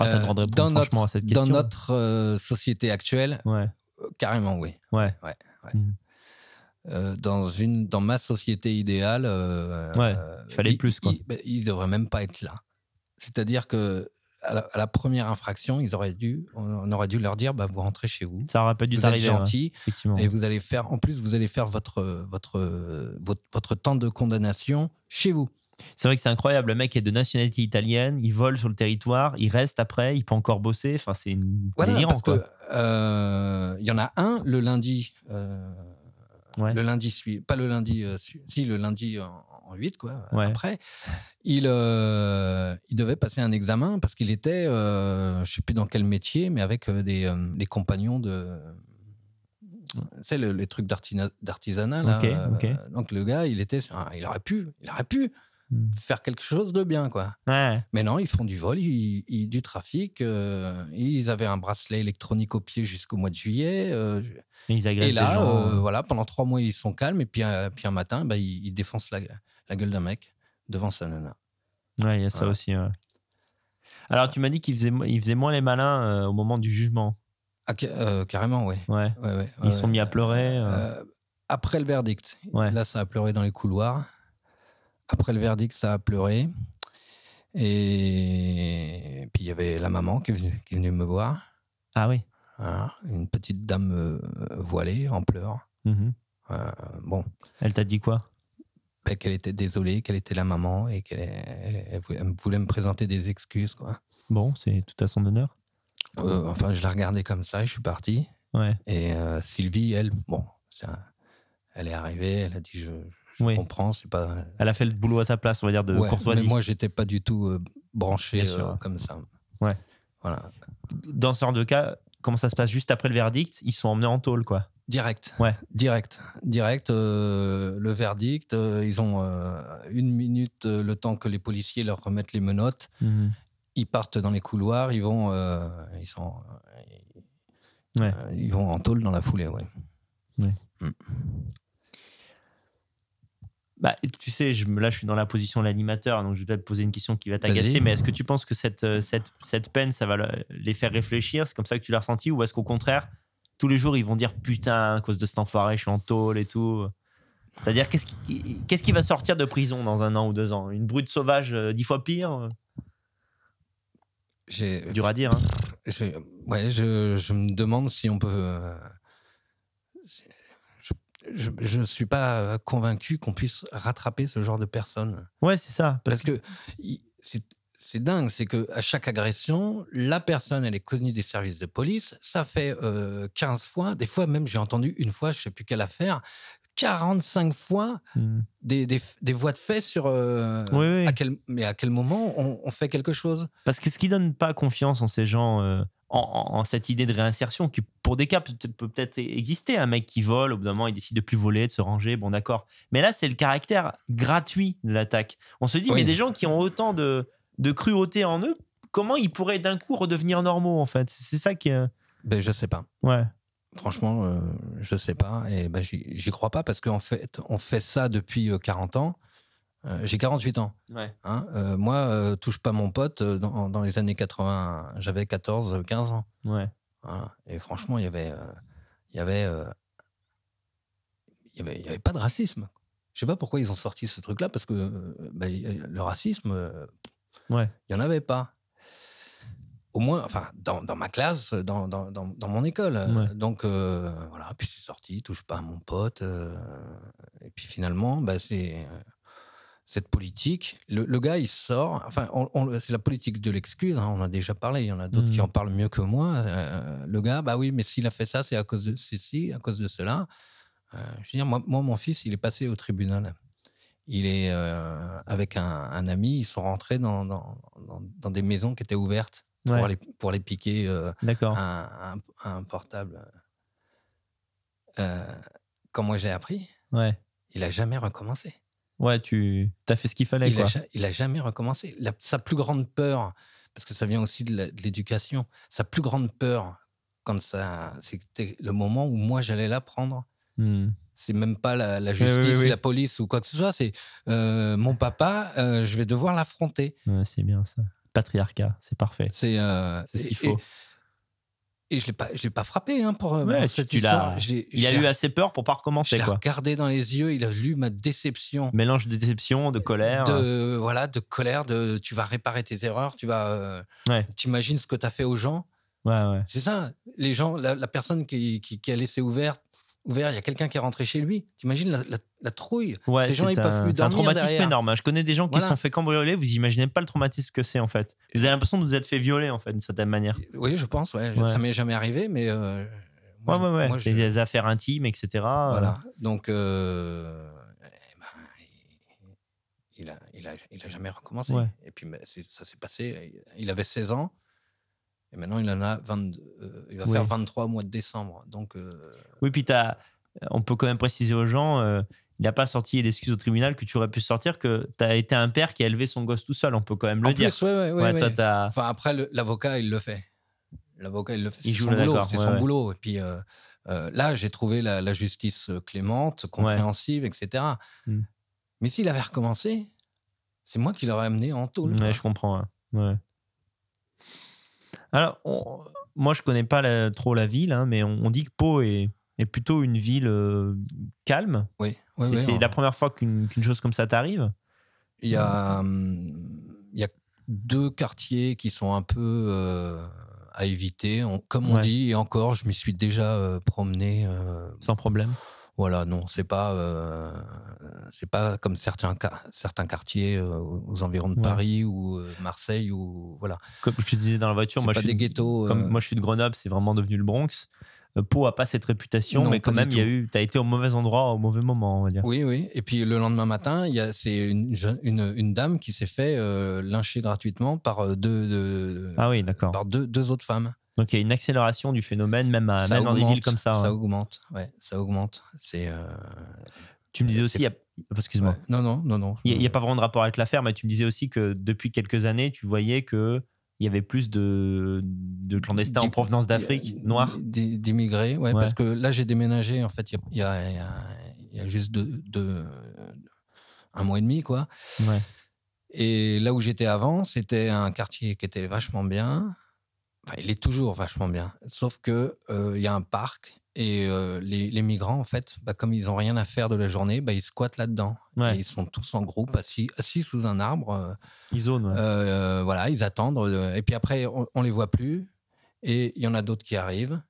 euh, dans notre, cette question. Dans notre société actuelle, ouais. carrément oui. Ouais. ouais, mhm. dans une dans ma société idéale il fallait plus ben, il devrait même pas être là c'est à dire que à la, première infraction, ils auraient dû, on aurait dû leur dire, bah, vous rentrez chez vous. Ça aurait pas dû gentil. et vous allez faire, en plus, vous allez faire votre, votre, votre, temps de condamnation chez vous. C'est vrai que c'est incroyable. Le mec est de nationalité italienne, il vole sur le territoire, il reste après, il peut encore bosser. Enfin, c'est une voilà, Que, euh, il y en a un le lundi. Euh, le lundi, pas le lundi, euh, si le lundi en, 8, quoi, euh, après, il, euh, il devait passer un examen parce qu'il était, je euh, je sais plus dans quel métier, mais avec des, compagnons de. C'est le, les trucs d'artisanat, Donc le gars, il était, il aurait pu, il aurait pu hmm. faire quelque chose de bien, quoi. Mais non, ils font du vol, ils, du trafic. ils avaient un bracelet électronique au pied jusqu'au mois de juillet. Et, là, voilà, pendant trois mois, ils sont calmes. Et puis, puis un matin, bah, ils, ils, défoncent la, la gueule d'un mec devant sa nana. Ouais, il y a ça aussi. Alors, tu m'as dit qu'ils faisait, il moins les malins euh, au moment du jugement. Ah, euh, carrément, oui. Ouais. Ouais, Ils sont mis à pleurer. Euh. après le verdict. Là, ça a pleuré dans les couloirs. Après le verdict, ça a pleuré. Et, puis, il y avait la maman qui est venue, qui me voir. Ah oui. Hein, une petite dame voilée en pleurs. Mmh bon. Elle t'a dit quoi bah, qu'elle était désolée, qu'elle était la maman et qu'elle voulait me présenter des excuses. Quoi. Bon, c'est tout à son honneur. Euh, enfin, je la regardais comme ça et je suis parti. Et euh, Sylvie, elle, bon, elle est arrivée, elle a dit je, comprends, pas. Elle a fait le boulot à sa place, on va dire, de courtoisie. Mais moi, j'étais pas du tout euh, branché comme ça. Ouais. Voilà. Dans ce genre de cas, comment ça se passe juste après le verdict Ils sont emmenés en tôle, quoi. Direct. Direct. Direct. Euh, le verdict. Euh, ils ont euh, une minute le temps que les policiers leur remettent les menottes. Mhm. Ils partent dans les couloirs. Ils vont. ils sont. ils vont en tôle dans la foulée. Mm. Bah, tu sais, je, là, je suis dans la position de l'animateur, donc je vais te poser une question qui va t'agacer, mais est-ce que tu penses que cette, cette peine, ça va les faire réfléchir C'est comme ça que tu l'as ressenti Ou est-ce qu'au contraire, tous les jours, ils vont dire putain, à cause de cet enfoiré, je suis en tôle et tout. C'est-à-dire, qu'est-ce qui, ce qui va sortir de prison dans un an ou deux ans Une brute sauvage euh, dix fois pire J'ai... Euh, Dur à dire. Hein. Je, ouais, je, me demande si on peut. Euh, je ne suis pas convaincu qu'on puisse rattraper ce genre de personnes. Ouais, c'est ça. Parce, que, c'est, c'est dingue, c'est que à chaque agression, la personne, elle est connue des services de police. Ça fait 15 euh, fois, des fois même, j'ai entendu une fois, je sais plus quelle affaire, 45 fois mmh. des, des, voix de fait sur euh, oui, À quel, mais à quel moment on, fait quelque chose. Parce que ce qui donne pas confiance en ces gens, euh, en, cette idée de réinsertion, qui pour des cas peut, peut être exister, un mec qui vole, au bout d'un moment il décide de plus voler, de se ranger, bon d'accord. Mais là c'est le caractère gratuit de l'attaque. On se dit, mais des gens qui ont autant de de cruauté en eux, comment ils pourraient d'un coup redevenir normaux, en fait C'est ça qui. Ben, je sais pas. Ouais. Franchement, euh, je sais pas. Et ben, j'y crois pas parce qu'en fait, on fait ça depuis 40 euh, ans. Euh, j'ai 48 ans. Ouais. Hein, moi, touche pas mon pote, dans, les années 80, j'avais 14, 15 ans. Ouais. Hein, et franchement, il y avait. il y avait il n'y avait, pas de racisme. Je sais pas pourquoi ils ont sorti ce truc-là, parce que ben, le racisme, il n'y en avait pas. Au moins, enfin, dans, dans ma classe, dans, dans, dans mon école. Donc, euh, voilà. Puis c'est sorti, touche pas à mon pote. Euh, et puis finalement, bah, c'est euh, cette politique. Le, gars, il sort. Enfin, on, c'est la politique de l'excuse. Hein, on a déjà parlé. Il y en a d'autres hmm. qui en parlent mieux que moi. le gars, bah oui, mais s'il a fait ça, c'est à cause de ceci, à cause de cela. je veux dire, moi, moi, mon fils, il est passé au tribunal il est euh, avec un, ami, ils sont rentrés dans, des maisons qui étaient ouvertes pour, les, piquer euh, un, portable. Euh, moi j'ai appris, ouais. il a jamais recommencé. Ouais, tu as fait ce qu'il fallait. Il, quoi. A, il a jamais recommencé. sa plus grande peur, parce que ça vient aussi de l'éducation, sa plus grande peur, quand ça, c'était le moment où moi j'allais l'apprendre. Hmm. C'est même pas la, eh justice, la police ou quoi que ce soit. C'est euh, mon papa, euh, je vais devoir l'affronter. c'est bien ça. Patriarcat, c'est parfait. C'est euh, ce qu'il faut. Et, je l'ai pas, je l'ai pas frappé hein, pour, Il a eu assez peur pour pas recommencer. Je l'ai regardé dans les yeux. Il a lu ma déception. Mélange de déception, de colère. De voilà, de colère. De tu vas réparer tes erreurs. Tu vas. ce que tu as fait aux gens. C'est ça. Les gens, la, personne qui, a laissé ouverte ouvert, il y a quelqu'un qui est rentré chez lui. T'imagines la, la, trouille ouais, Ces gens, ils peuvent plus dormir. C'est un traumatisme énorme. Hein. Je connais des gens qui sont fait cambrioler, vous imaginez pas le traumatisme que c'est en fait. Vous avez l'impression de vous être fait violer en fait, d'une certaine manière. Oui, je pense, ouais. Ça m'est jamais arrivé, mais. Euh, moi, Des affaires intimes, etc. Euh. Voilà. Donc. Euh, eh ben, il a, jamais recommencé. Et puis ça s'est passé, il avait 16 ans, et maintenant, il en a 22, euh, il va faire 23 mois de décembre. Donc, euh, Oui, puis euh, on peut quand même préciser aux gens, il n'a pas sorti l'excuse au tribunal que tu aurais pu sortir, que tu as été un père qui a élevé son gosse tout seul, on peut quand même le dire. ouais, après, l'avocat, il le fait. L'avocat, il le fait. C'est son, boulot, son boulot. Et puis là, j'ai trouvé la, justice clémente, compréhensive, etc. Hmm. Mais s'il avait recommencé, c'est moi qui l'aurais amené en taule. Ouais, je comprends. Hein. Alors, moi, je connais pas trop la ville, hein, mais on, dit que Pau est, plutôt une ville euh, calme. Oui. c'est la première fois qu'une chose comme ça t'arrive. Hum, il y a, deux quartiers qui sont un peu euh, à éviter. comme on dit, et encore, je m'y suis déjà euh, promené. Sans problème. Voilà, non, c'est pas, euh, c'est pas comme certains, certains quartiers euh, aux environs de Paris ou euh, Marseille ou voilà. Comme je te disais dans la voiture, moi je, suis, ghettos, comme, moi je suis de Grenoble, c'est vraiment devenu le Bronx. Pau a pas cette réputation, mais quand même, il y a eu, été au mauvais endroit au mauvais moment, on va dire. Oui, oui. Et puis le lendemain matin, il c'est une, dame qui s'est fait lyncher gratuitement par deux, ah oui, par deux autres femmes. Donc il y a une accélération du phénomène, même, dans des villes comme ça. Ça hein. augmente, ouais, ça augmente. C'est. Euh, tu me disais aussi, excuse-moi. Non, non, non, non. Il n'y a, pas vraiment de rapport avec l'affaire, mais tu me disais aussi que depuis quelques années, tu voyais que il y avait plus de, clandestins en provenance d'Afrique noire. D'immigrés, ouais, parce que là j'ai déménagé en fait il y, a, juste de un mois et demi quoi. Ouais. Et là où j'étais avant, c'était un quartier qui était vachement bien, il est toujours vachement bien. Sauf que euh, il y a un parc et euh, les, migrants, en fait, bah, comme ils n'ont rien à faire de la journée, bah, ils squattent là-dedans. ils sont tous en groupe, assis, sous un arbre. Euh, ils zonent. voilà, ils attendent. et puis après, on, ne les voit plus. Et il y en a d'autres qui arrivent.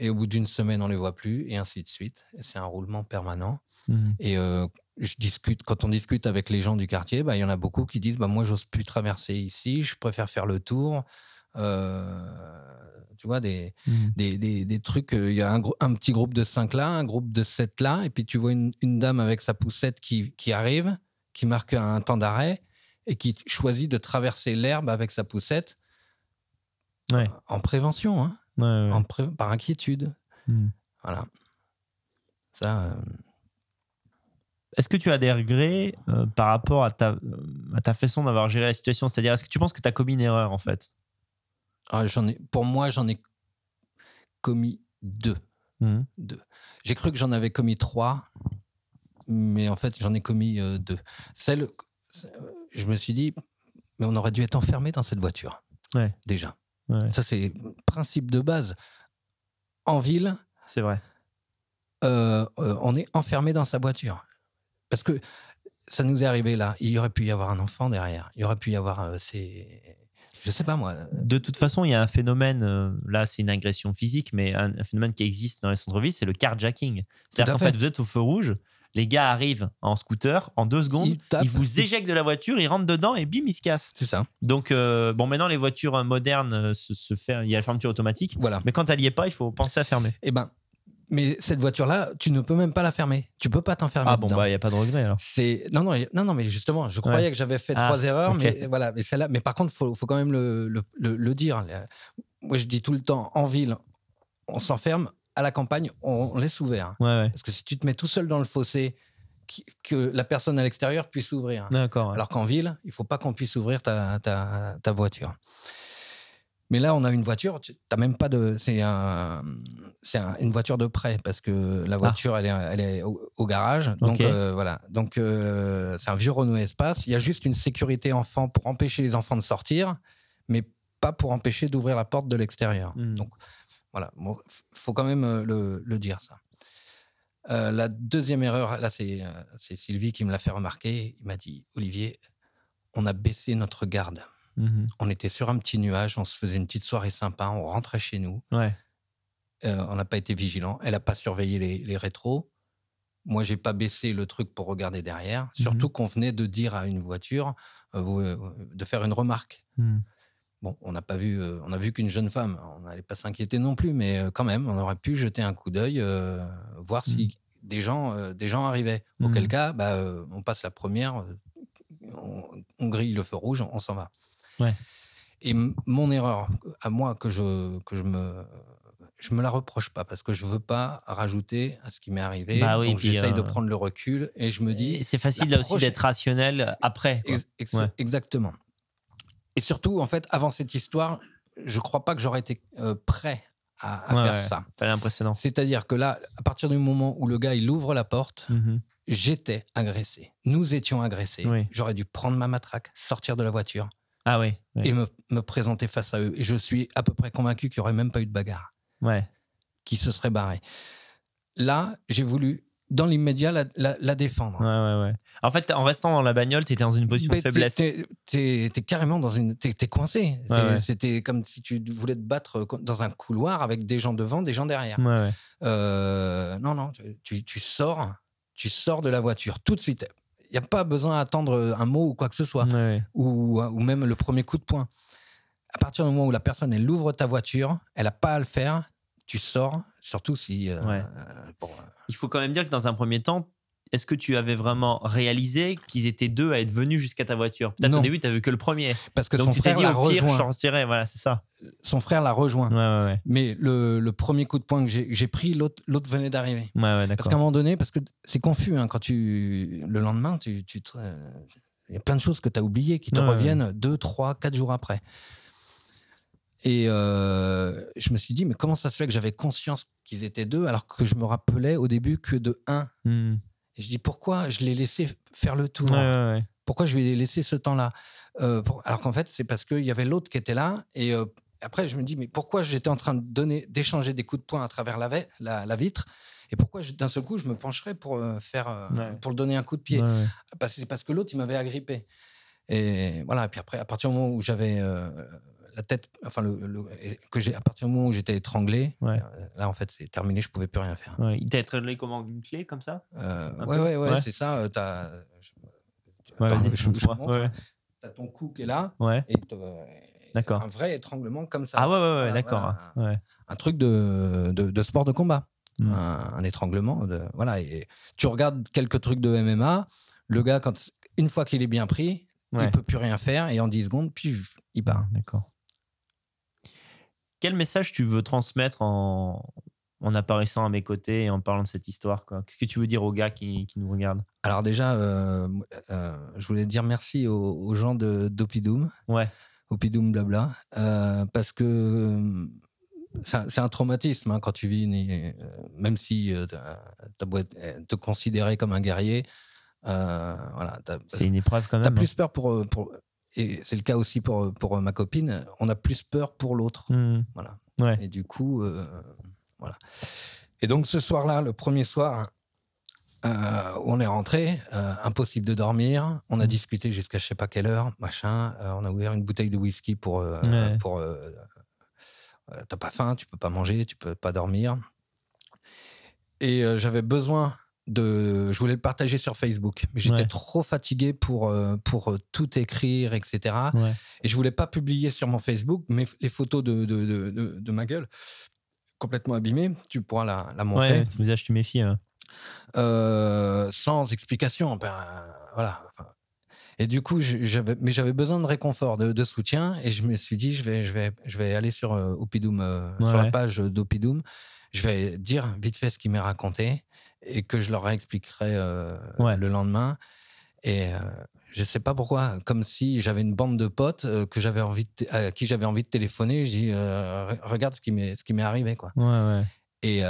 Et au bout d'une semaine, on les voit plus, et ainsi de suite. C'est un roulement permanent. Mmh. Et je discute, quand on discute avec les gens du quartier, bah, il y en a beaucoup qui disent bah, Moi, j'ose plus traverser ici, je préfère faire le tour. Euh, tu vois, des, mmh. des, des, des, trucs. Euh, il y a un, un, petit groupe de 5 là, un groupe de 7 là, et puis tu vois une, dame avec sa poussette qui, qui, arrive, qui marque un temps d'arrêt, et qui choisit de traverser l'herbe avec sa poussette euh, en prévention, hein, par inquiétude. Mmh. Voilà. Ça. Est-ce que tu as des regrets par rapport à ta, à ta façon d'avoir géré la situation C'est-à-dire, est-ce que tu penses que tu as commis une erreur en fait ah, j'en ai, pour moi, j'en ai commis mhm. deux. J'ai cru que j'en avais commis trois, mais en fait, j'en ai commis euh, deux. Celle, je me suis dit, mais on aurait dû être enfermé dans cette voiture. Déjà. Ça, c'est principe de base. En ville. C'est vrai. Euh, euh, on est enfermé dans sa voiture. Parce que ça nous est arrivé là. Il y aurait pu y avoir un enfant derrière. Il y aurait pu y avoir ces... Je sais pas moi. De toute façon, il y a un phénomène, euh, là c'est une agression physique, mais un, phénomène qui existe dans les centres-villes, c'est le carjacking. C'est-à-dire qu'en fait. vous êtes au feu rouge, les gars arrivent en scooter, en deux secondes, ils, vous éjectent de la voiture, ils rentrent dedans et bim, ils se cassent. C'est ça. Donc, euh, bon, maintenant, les voitures euh, modernes, se, se il y a la fermeture automatique. Voilà. Mais quand elle n'y est pas, il faut penser à fermer. Eh ben, mais cette voiture-là, tu ne peux même pas la fermer. Tu peux pas t'enfermer. Ah bon, il n'y bah, a pas de regret alors. C'est non, non, non, non, mais justement, je croyais que j'avais fait ah, trois erreurs, mais voilà, mais là Mais par contre, faut, faut quand même le, le, dire. Moi, je dis tout le temps, en ville, on s'enferme. À la campagne, on, laisse ouvert. Parce que si tu te mets tout seul dans le fossé, que la personne à l'extérieur puisse ouvrir. D'accord. Alors qu'en ville, il faut pas qu'on puisse ouvrir ta, ta, ta voiture. Mais là, on a une voiture, T'as même pas de. C'est une voiture de prêt parce que la ah. voiture, elle, est, elle est au, garage. Donc, euh, voilà. Donc, euh, c'est un vieux Renault Espace. Il y a juste une sécurité enfant pour empêcher les enfants de sortir, mais pas pour empêcher d'ouvrir la porte de l'extérieur. Hmm. Donc, voilà. faut quand même euh, le, dire, ça. la deuxième erreur, là, c'est Sylvie qui me l'a fait remarquer. Il m'a dit Olivier, on a baissé notre garde. Mmh on était sur un petit nuage, on se faisait une petite soirée sympa, on rentrait chez nous. Euh, on n'a pas été vigilant. Elle n'a pas surveillé les, les rétros. Moi, j'ai pas baissé le truc pour regarder derrière. Mmh Surtout qu'on venait de dire à une voiture euh, euh, de faire une remarque. Mmh. Bon, on n'a pas vu, on a vu qu'une jeune femme. On n'allait pas s'inquiéter non plus, mais quand même, on aurait pu jeter un coup d'œil, voir si des gens, des gens arrivaient. Auquel cas, bah, on passe la première, on, grille le feu rouge, on s'en va. Et mon erreur, à moi, que je, que je me. Je me la reproche pas parce que je veux pas rajouter à ce qui m'est arrivé. Bah Donc j'essaye de euh, prendre le recul et je me dis. C'est facile là aussi d'être rationnel euh, après. Exactement. Et surtout, en fait, avant cette histoire, je crois pas que j'aurais été euh, prêt à, faire ça. C'est-à-dire que là, à partir du moment où le gars il ouvre la porte, mm-hmm. j'étais agressé. Nous étions agressés. J'aurais dû prendre ma matraque, sortir de la voiture, ah et me, présenter face à eux. Et je suis à peu près convaincu qu'il n'y aurait même pas eu de bagarre. Ouais. Qui se serait barré. Là, j'ai voulu, dans l'immédiat, la, défendre. Ouais, ouais, ouais. En fait, en restant dans la bagnole, tu étais dans une position de faiblesse. Tu étais carrément dans une. Tu coincé. C'était comme si tu voulais te battre euh, dans un couloir avec des gens devant, des gens derrière. Euh, non, non, tu sors. Tu sors de la voiture tout de suite il n'y a pas besoin d'attendre euh, un mot ou quoi que ce soit, ou, euh, ou, même le premier coup de poing. À partir du moment où la personne, elle ouvre ta voiture, elle n'a pas à le faire, tu sors, surtout si... Euh, il faut quand même dire que dans un premier temps, est-ce que tu avais vraiment réalisé qu'ils étaient deux à être venus jusqu'à ta voiture Peut-être au début, tu vu que le premier. Parce que Donc son tu t'es dit, au rejoint. voilà, c'est ça. Euh, son frère l'a rejoint. Ouais, ouais, Mais le, premier coup de poing que j'ai pris, l'autre venait d'arriver. parce qu'à un moment donné, parce que c'est confus, hein, quand tu. Le lendemain, tu. Euh, il y a plein de choses que tu as oubliées qui te reviennent deux, trois, quatre jours après. Et euh, je me suis dit, mais comment ça se fait que j'avais conscience qu'ils étaient deux alors que je me rappelais au début que de un hmm je dis pourquoi je l'ai laissé faire le tour Pourquoi je lui ai laissé ce temps-là euh, Alors qu'en fait, c'est parce qu'il y avait l'autre qui était là. Et euh, après, je me dis, mais pourquoi j'étais en train de donner, d'échanger des coups de poing à travers la, vitre et pourquoi d'un seul coup je me pencherais pour euh, faire pour le donner un coup de pied Parce c'est parce que l'autre il m'avait agrippé. Et voilà. Et puis après, à partir du moment où j'avais la tête, enfin, le, que j'ai, à partir du moment où j'étais étranglé, euh, là, en fait, c'est terminé, je pouvais plus rien faire. Ouais. Il t'a étranglé comme Une clé, comme ça euh, ouais, ouais, ouais, c'est ça. Euh, t'as, as ton cou qui est là, et d'accord. un vrai étranglement comme ça. Ah ouais, ouais, ouais d'accord. Un, truc de, de, sport de combat, hmm. un, étranglement. De, voilà, et tu regardes quelques trucs de MMA, le gars, quand, une fois qu'il est bien pris, il peut plus rien faire, et en 10 secondes, puis il part. D'accord quel message tu veux transmettre en, apparaissant à mes côtés et en parlant de cette histoire Qu'est-ce que tu veux dire aux gars qui, nous regardent Alors déjà, euh, euh, je voulais dire merci aux, gens de d'Opidoom. Ouais. Opidoom blabla. Euh, parce que c'est un traumatisme hein, quand tu vis, une, même si tu beau te considérer comme un guerrier. voilà, c'est une épreuve quand même. as hein. plus peur pour, pour et c'est le cas aussi pour, pour ma copine, on a plus peur pour l'autre. Hmm. Voilà. Et du coup, euh, voilà. Et donc ce soir-là, le premier soir euh, on est rentré, euh, impossible de dormir, on a hmm. discuté jusqu'à je sais pas quelle heure, machin, on a ouvert une bouteille de whisky pour... pour T'as pas faim, tu peux pas manger, tu peux pas dormir. Et j'avais besoin je voulais le partager sur Facebook, mais j'étais trop fatigué pour, euh, pour euh, tout écrire, etc. Et je voulais pas publier sur mon Facebook mais les photos de, de, de, ma gueule complètement abîmée. Tu pourras la, la montrer. tu me méfies. Hein. Euh, sans explication. Ben, voilà. Et du coup, j'avais, mais j'avais besoin de réconfort, de, soutien, et je me suis dit, je vais, je vais, je vais aller sur euh, sur la page d'Opidum Je vais dire vite fait ce qu'il m'est raconté et que je leur expliquerai euh, le lendemain. Et euh, je sais pas pourquoi, comme si j'avais une bande de potes euh, que j'avais envie à qui j'avais envie de téléphoner. Je dis regarde ce qui m'est ce qui m'est arrivé quoi. Et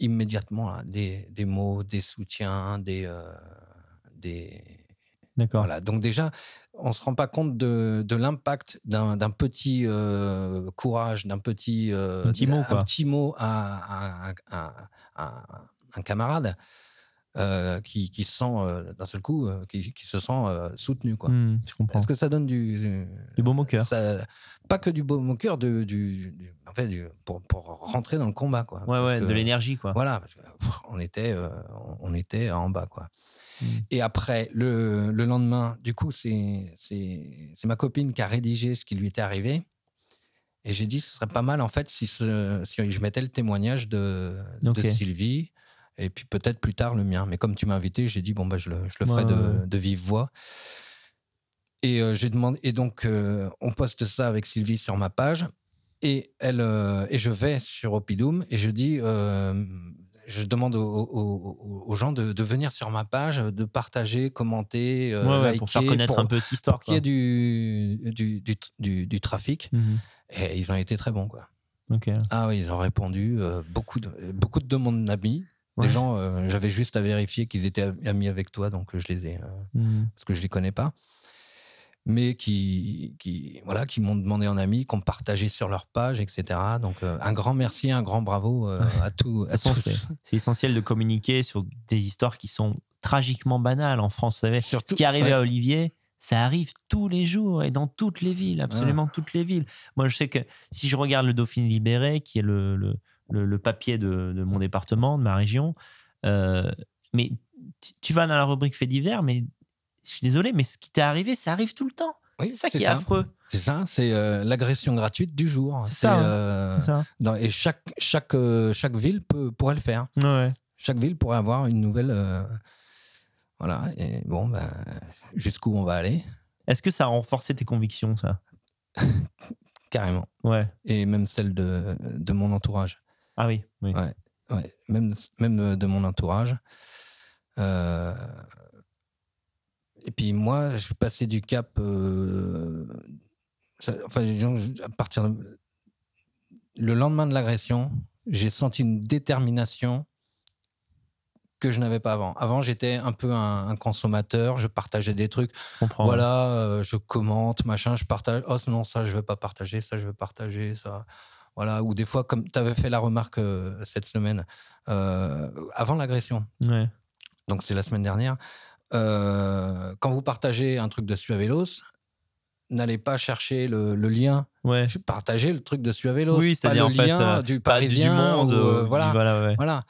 immédiatement hein, des, des, mots, des soutiens, des des D'accord. Voilà. Donc déjà, on se rend pas compte de, de l'impact d'un petit courage, d'un petit, petit mot, petit mot à, à, à camarade euh, qui, qui, se sent euh, d'un seul coup, euh, qui, qui, se sent soutenu. Quoi. Mmh, Est-ce que ça donne du, du baume au Pas que du bon moqueur cœur, du, en fait, pour, pour, rentrer dans le combat. Quoi, ouais, ouais, de l'énergie. quoi. Voilà, parce on, était, on était en bas. Quoi. Mmh. Et après, le, le, lendemain, du coup, c'est c'est ma copine qui a rédigé ce qui lui était arrivé. Et j'ai dit, ce serait pas mal en fait si, si je mettais le témoignage de, de Sylvie et puis peut-être plus tard le mien. Mais comme tu m'as invité, j'ai dit, bon, bah, je le, je le ferai de, vive voix. Et euh, j'ai demandé, et donc euh, on poste ça avec Sylvie sur ma page, et elle, euh, et je vais sur Opidum et je dis, je demande aux, gens de, venir sur ma page, de partager, commenter, liker, pour faire connaître un peu cette histoire, qu'il y ait du, du, du, du, trafic. Mhm. Et ils ont été très bons, quoi. Ah oui, ils ont répondu beaucoup de beaucoup de demandes d'amis des gens, euh, j'avais juste à vérifier qu'ils étaient amis avec toi, donc euh, je les ai, euh, mmh. parce que je les connais pas. Mais qui, qui, voilà, qui m'ont demandé en ami, qu'on partagé sur leur page, etc. Donc un grand merci, un grand bravo à, à tous. C'est essentiel de communiquer sur des histoires qui sont tragiquement banales en France. Vous savez, ce qui arrivait à Olivier, ça arrive tous les jours et dans toutes les villes, ah. absolument toutes les villes. Moi, je sais que si je regarde le Dauphin libéré, qui est le le, papier de, mon département, de ma région. Euh, mais tu, vas dans la rubrique fait divers, mais je suis désolé, mais ce qui t'est arrivé, ça arrive tout le temps. Oui, c'est ça qui est, affreux. C'est ça, c'est euh, l'agression gratuite du jour. C'est ça. Hein. Euh, et chaque, chaque, chaque ville pourrait le faire. Chaque ville pourrait avoir une nouvelle. voilà. Et bon, ben, jusqu'où on va aller Est-ce que ça a renforcé tes convictions, ça Carrément. Ouais. Et même celle de mon entourage. Ah oui, Ouais, Même, même euh, de mon entourage. Euh, et puis moi, je suis passé du cap. Euh, enfin, à partir le lendemain de l'agression, j'ai senti une détermination que je n'avais pas avant. Avant, j'étais un peu un, consommateur, je partageais des trucs. Voilà, je commente, machin, je partage. Oh non, ça, je ne vais pas partager, ça, je veux partager, ça. Voilà, ou des fois, comme tu avais fait la remarque euh, cette semaine, euh, avant l'agression. Donc, c'est la semaine dernière. Euh, quand vous partagez un truc de Suavelos, n'allez pas chercher le, lien. Ouais. Partagez le truc de Suavelos. Oui, pas le lien du Parisien. voilà. Voilà.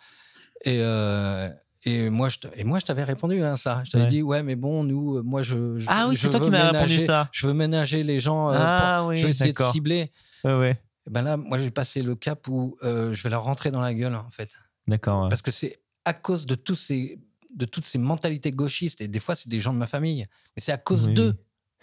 Et. moi, je, et moi, je t'avais répondu à hein, ça. Je t'avais dit, ouais, mais bon, nous, moi, je. ah oui, c'est toi ça. Je veux ménager les gens. Ah je veux essayer de cibler. Ouais, ouais. Eh ben là, moi, j'ai passé le cap où euh, je vais leur rentrer dans la gueule, en fait. D'accord. Parce que c'est à cause de tous ces de toutes ces mentalités gauchistes et des fois c'est des gens de ma famille, mais c'est à cause d'eux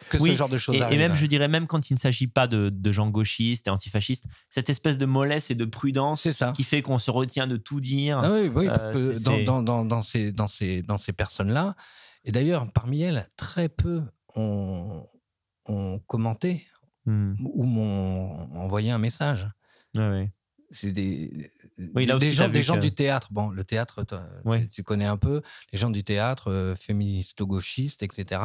que ce genre de choses et, Et même, je dirais, même quand il ne s'agit pas de, gens gauchistes et antifascistes, cette espèce de mollesse et de prudence qui fait qu'on se retient de tout dire. Ah oui, oui, parce euh, que dans, dans, dans, ces, dans ces, dans ces personnes-là, et d'ailleurs, parmi elles, très peu ont, ont commenté, Mmh. ou m'ont envoyé un message. Ah C'est des, des, gens, du théâtre. Bon, le théâtre, tu, connais un peu. Les gens du théâtre, euh, féministes, féministo-gauchistes, etc.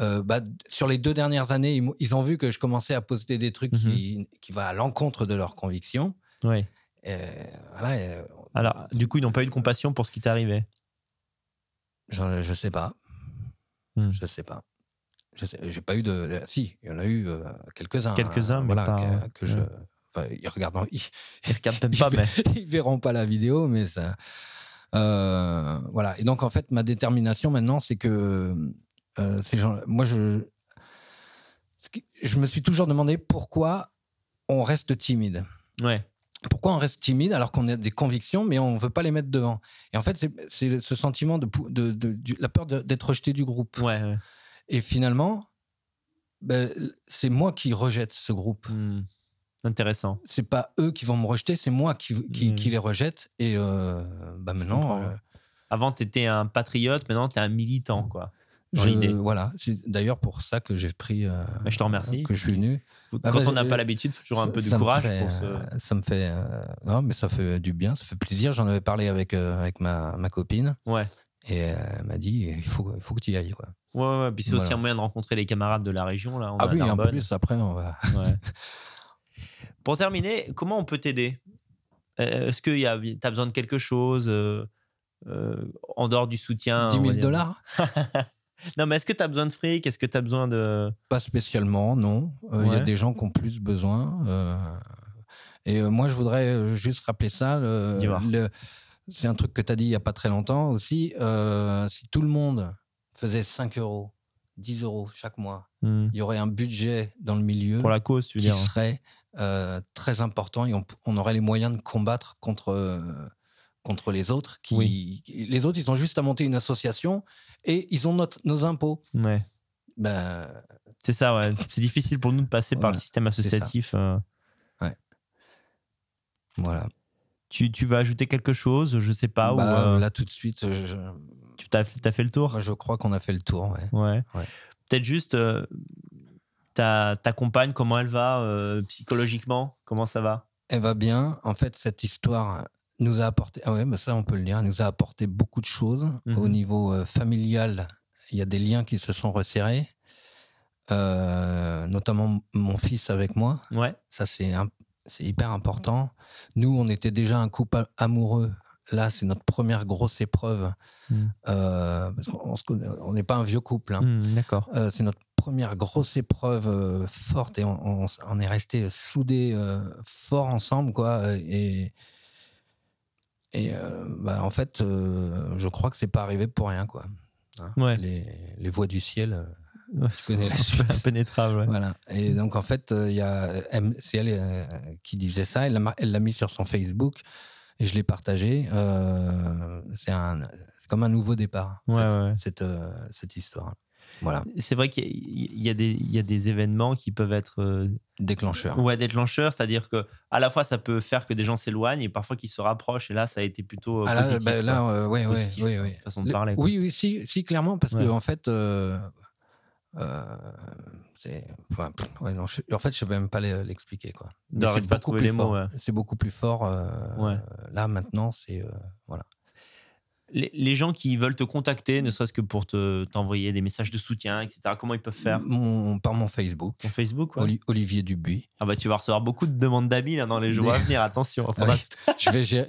Euh, bah, sur les deux dernières années, ils, ont vu que je commençais à poster des trucs mmh qui, qui vont à l'encontre de leurs convictions. Euh, Alors, du coup, ils n'ont pas eu de compassion pour ce qui t'arrivait je, ne sais pas. Je Je sais pas. Mmh. J'ai pas eu de. Euh, si, il y en a eu euh, quelques-uns. Quelques-uns, euh, mais pas, que, je. Enfin, ils regardent, ils, ils regardent même pas, mais ils verront pas la vidéo, mais ça. voilà. Et donc en fait, ma détermination maintenant, c'est que ces gens, moi, je, je me suis toujours demandé pourquoi on reste timide. Ouais. Pourquoi on reste timide alors qu'on a des convictions, mais on ne veut pas les mettre devant Et en fait, c'est ce sentiment de, de, de, de la peur d'être rejeté du groupe. Ouais, ouais. Et finalement, ben, c'est moi qui rejette ce groupe. Hmm. Intéressant. C'est pas eux qui vont me rejeter, c'est moi qui, qui, hmm. les rejette. Et euh, ben, maintenant. Euh, Avant, tu étais un patriote, maintenant, tu es un militant, quoi. voilà, c'est d'ailleurs pour ça que j'ai pris. Euh, bah, je te remercie. Que je suis venu. Ah, quand bah, on n'a pas l'habitude, il faut toujours un peu de courage. Ça me fait. non, mais ça fait du bien, ça fait plaisir. J'en avais parlé avec, avec ma, ma copine. Ouais. Et elle euh, m'a dit, il faut, il faut que tu y ailles. Quoi. Ouais, puis c'est aussi un moyen de rencontrer les camarades de la région. Là, on ah oui, en plus, après, on va. Pour terminer, comment on peut t'aider euh, Est-ce que tu as besoin de quelque chose euh, en dehors du soutien 10 000 dollars Non, mais est-ce que tu as besoin de fric Est-ce que tu as besoin de. Pas spécialement, non. Il y a des gens qui ont plus besoin. Et moi, je voudrais juste rappeler ça. Le, c'est un truc que tu as dit il n'y a pas très longtemps aussi. Euh, si tout le monde faisait 5 euros, 10 euros chaque mois, hmm. il y aurait un budget dans le milieu. Pour la cause, tu veux qui dire. Hein. serait euh, très important et on, aurait les moyens de combattre contre, euh, contre les autres. Qui, les autres, ils ont juste à monter une association et ils ont nos impôts. Ouais. Ben... C'est ça, ouais. C'est difficile pour nous de passer par le système associatif. Ouais. Voilà tu, tu, vas ajouter quelque chose Je sais pas. Bah, euh, là, tout de suite, tu as, as, fait le tour Je crois qu'on a fait le tour, ouais. Peut-être juste euh, ta, compagne, comment elle va euh, psychologiquement Comment ça va Elle va bien. En fait, cette histoire nous a apporté, ah ouais, mais bah, ça on peut le dire, nous a apporté beaucoup de choses. Mhm. Au niveau familial, il y a des liens qui se sont resserrés. notamment mon fils avec moi. Ouais. Ça, c'est un c'est hyper important. Nous, on était déjà un couple amoureux. Là, c'est notre première grosse épreuve. Hmm. Euh, on n'est pas un vieux couple. Hein. Hmm, d'accord. Euh, c'est notre première grosse épreuve euh, forte et on, est resté soudés fort ensemble, quoi. Et, et bah, en fait, je crois que c'est pas arrivé pour rien, quoi. Hein. ouais. les, les voix du ciel je connais Impénétrable. Ouais. Voilà. Et donc, en fait, euh, il c'est elle euh, qui disait ça. Elle l'a mis sur son Facebook et je l'ai partagé. Euh, c'est comme un nouveau départ, Cette, euh, cette histoire. Voilà. C'est vrai qu'il y, il y, a des événements qui peuvent être déclencheurs. Ouais, déclencheurs, c'est-à-dire que à la fois ça peut faire que des gens s'éloignent et parfois qu'ils se rapprochent. Et là, ça a été plutôt là, Oui, oui, si, si clairement, parce que en fait, euh, en fait, je sais même pas l'expliquer quoi. sais pas trop les mots. C'est beaucoup plus fort. Euh, là maintenant, c'est euh, voilà les gens qui veulent te contacter, ne serait-ce que pour t'envoyer des messages de soutien, etc., comment ils peuvent faire Par mon Facebook. Facebook, Olivier Dubuis. Ah bah tu vas recevoir beaucoup de demandes d'amis dans les jours à venir, attention. Ah je, vais, je,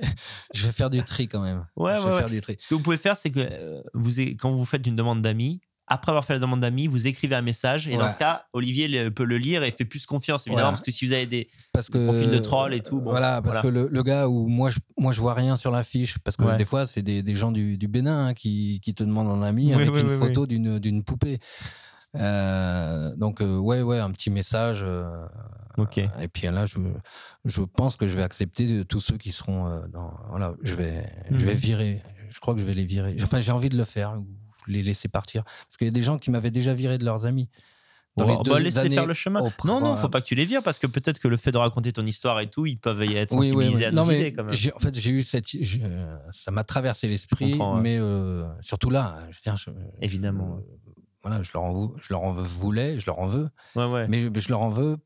vais faire du tri quand même. Ouais, ouais, Ce que vous pouvez faire, c'est que vous, quand vous faites une demande d'amis, après avoir fait la demande d'amis, vous écrivez un message. Et dans ce cas, Olivier peut le lire et fait plus confiance, évidemment, parce que si vous avez des, profils de troll et tout. voilà, parce que le, gars où moi je, moi je vois rien sur l'affiche, parce que des fois, c'est des, des, gens du, du Bénin hein, qui, qui, te demandent un ami avec une photo d'une poupée. Euh, donc, euh, ouais, ouais, un petit message. Euh, ok. Et puis là, je, je pense que je vais accepter de tous ceux qui seront dans. Voilà, je vais, je vais mhm. virer. Je crois que je vais les virer. Enfin, j'ai envie de le faire les laisser partir. Parce qu'il y a des gens qui m'avaient déjà viré de leurs amis. Dans oh, les bah, faire le chemin. Non, non, ne faut pas que tu les vires parce que peut-être que le fait de raconter ton histoire et tout, ils peuvent y être sensibilisés oui, oui, oui. à nos idées, En fait, j'ai eu cette, ça m'a traversé l'esprit, mais euh, surtout là, je veux dire, évidemment. voilà, je leur, en, je leur en voulais, je leur en veux, ouais, Mais, je leur en veux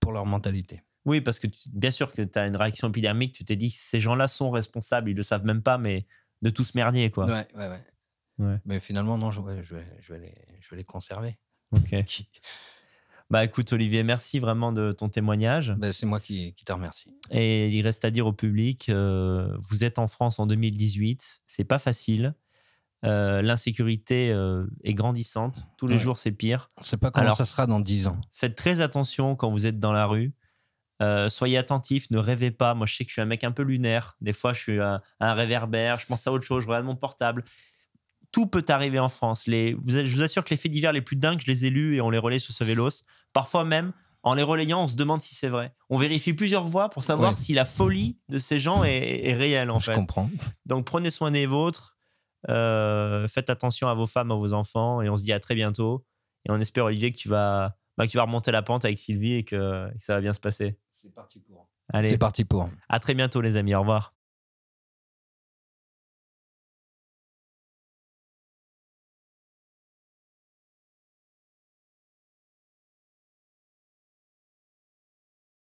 pour leur mentalité. Oui, parce que bien sûr que tu as une réaction épidermique, tu t'es dit ces gens-là sont responsables, ils le savent même pas, mais de tout se merdier, quoi. Ouais, ouais, ouais. Mais finalement, non, je, je, vais, les, conserver. Ok. Bah écoute Olivier, merci vraiment de ton témoignage. Ben, c'est moi qui, te remercie. Et il reste à dire au public, euh, vous êtes en France en 2018, c'est pas facile. Euh, l'insécurité euh, est grandissante, tous les jours c'est pire. On sait pas comment Alors, ça sera dans 10 ans. Faites très attention quand vous êtes dans la rue. soyez attentifs, ne rêvez pas. Moi, je sais que je suis un mec un peu lunaire. Des fois, je suis un, un réverbère, je pense à autre chose, je regarde mon portable tout peut arriver en France. je vous assure que les faits divers les plus dingues, je les ai lus et on les relaye sur ce vélos. Parfois même, en les relayant, on se demande si c'est vrai. On vérifie plusieurs voies pour savoir si la folie de ces gens est, réelle, en je Je comprends. Donc prenez soin des vôtres, euh, faites attention à vos femmes, à vos enfants, et on se dit à très bientôt. Et on espère, Olivier, que tu vas, bah, que tu vas remonter la pente avec Sylvie et que, ça va bien se passer. C'est parti pour. Allez. C'est parti pour. À très bientôt, les amis. Au revoir.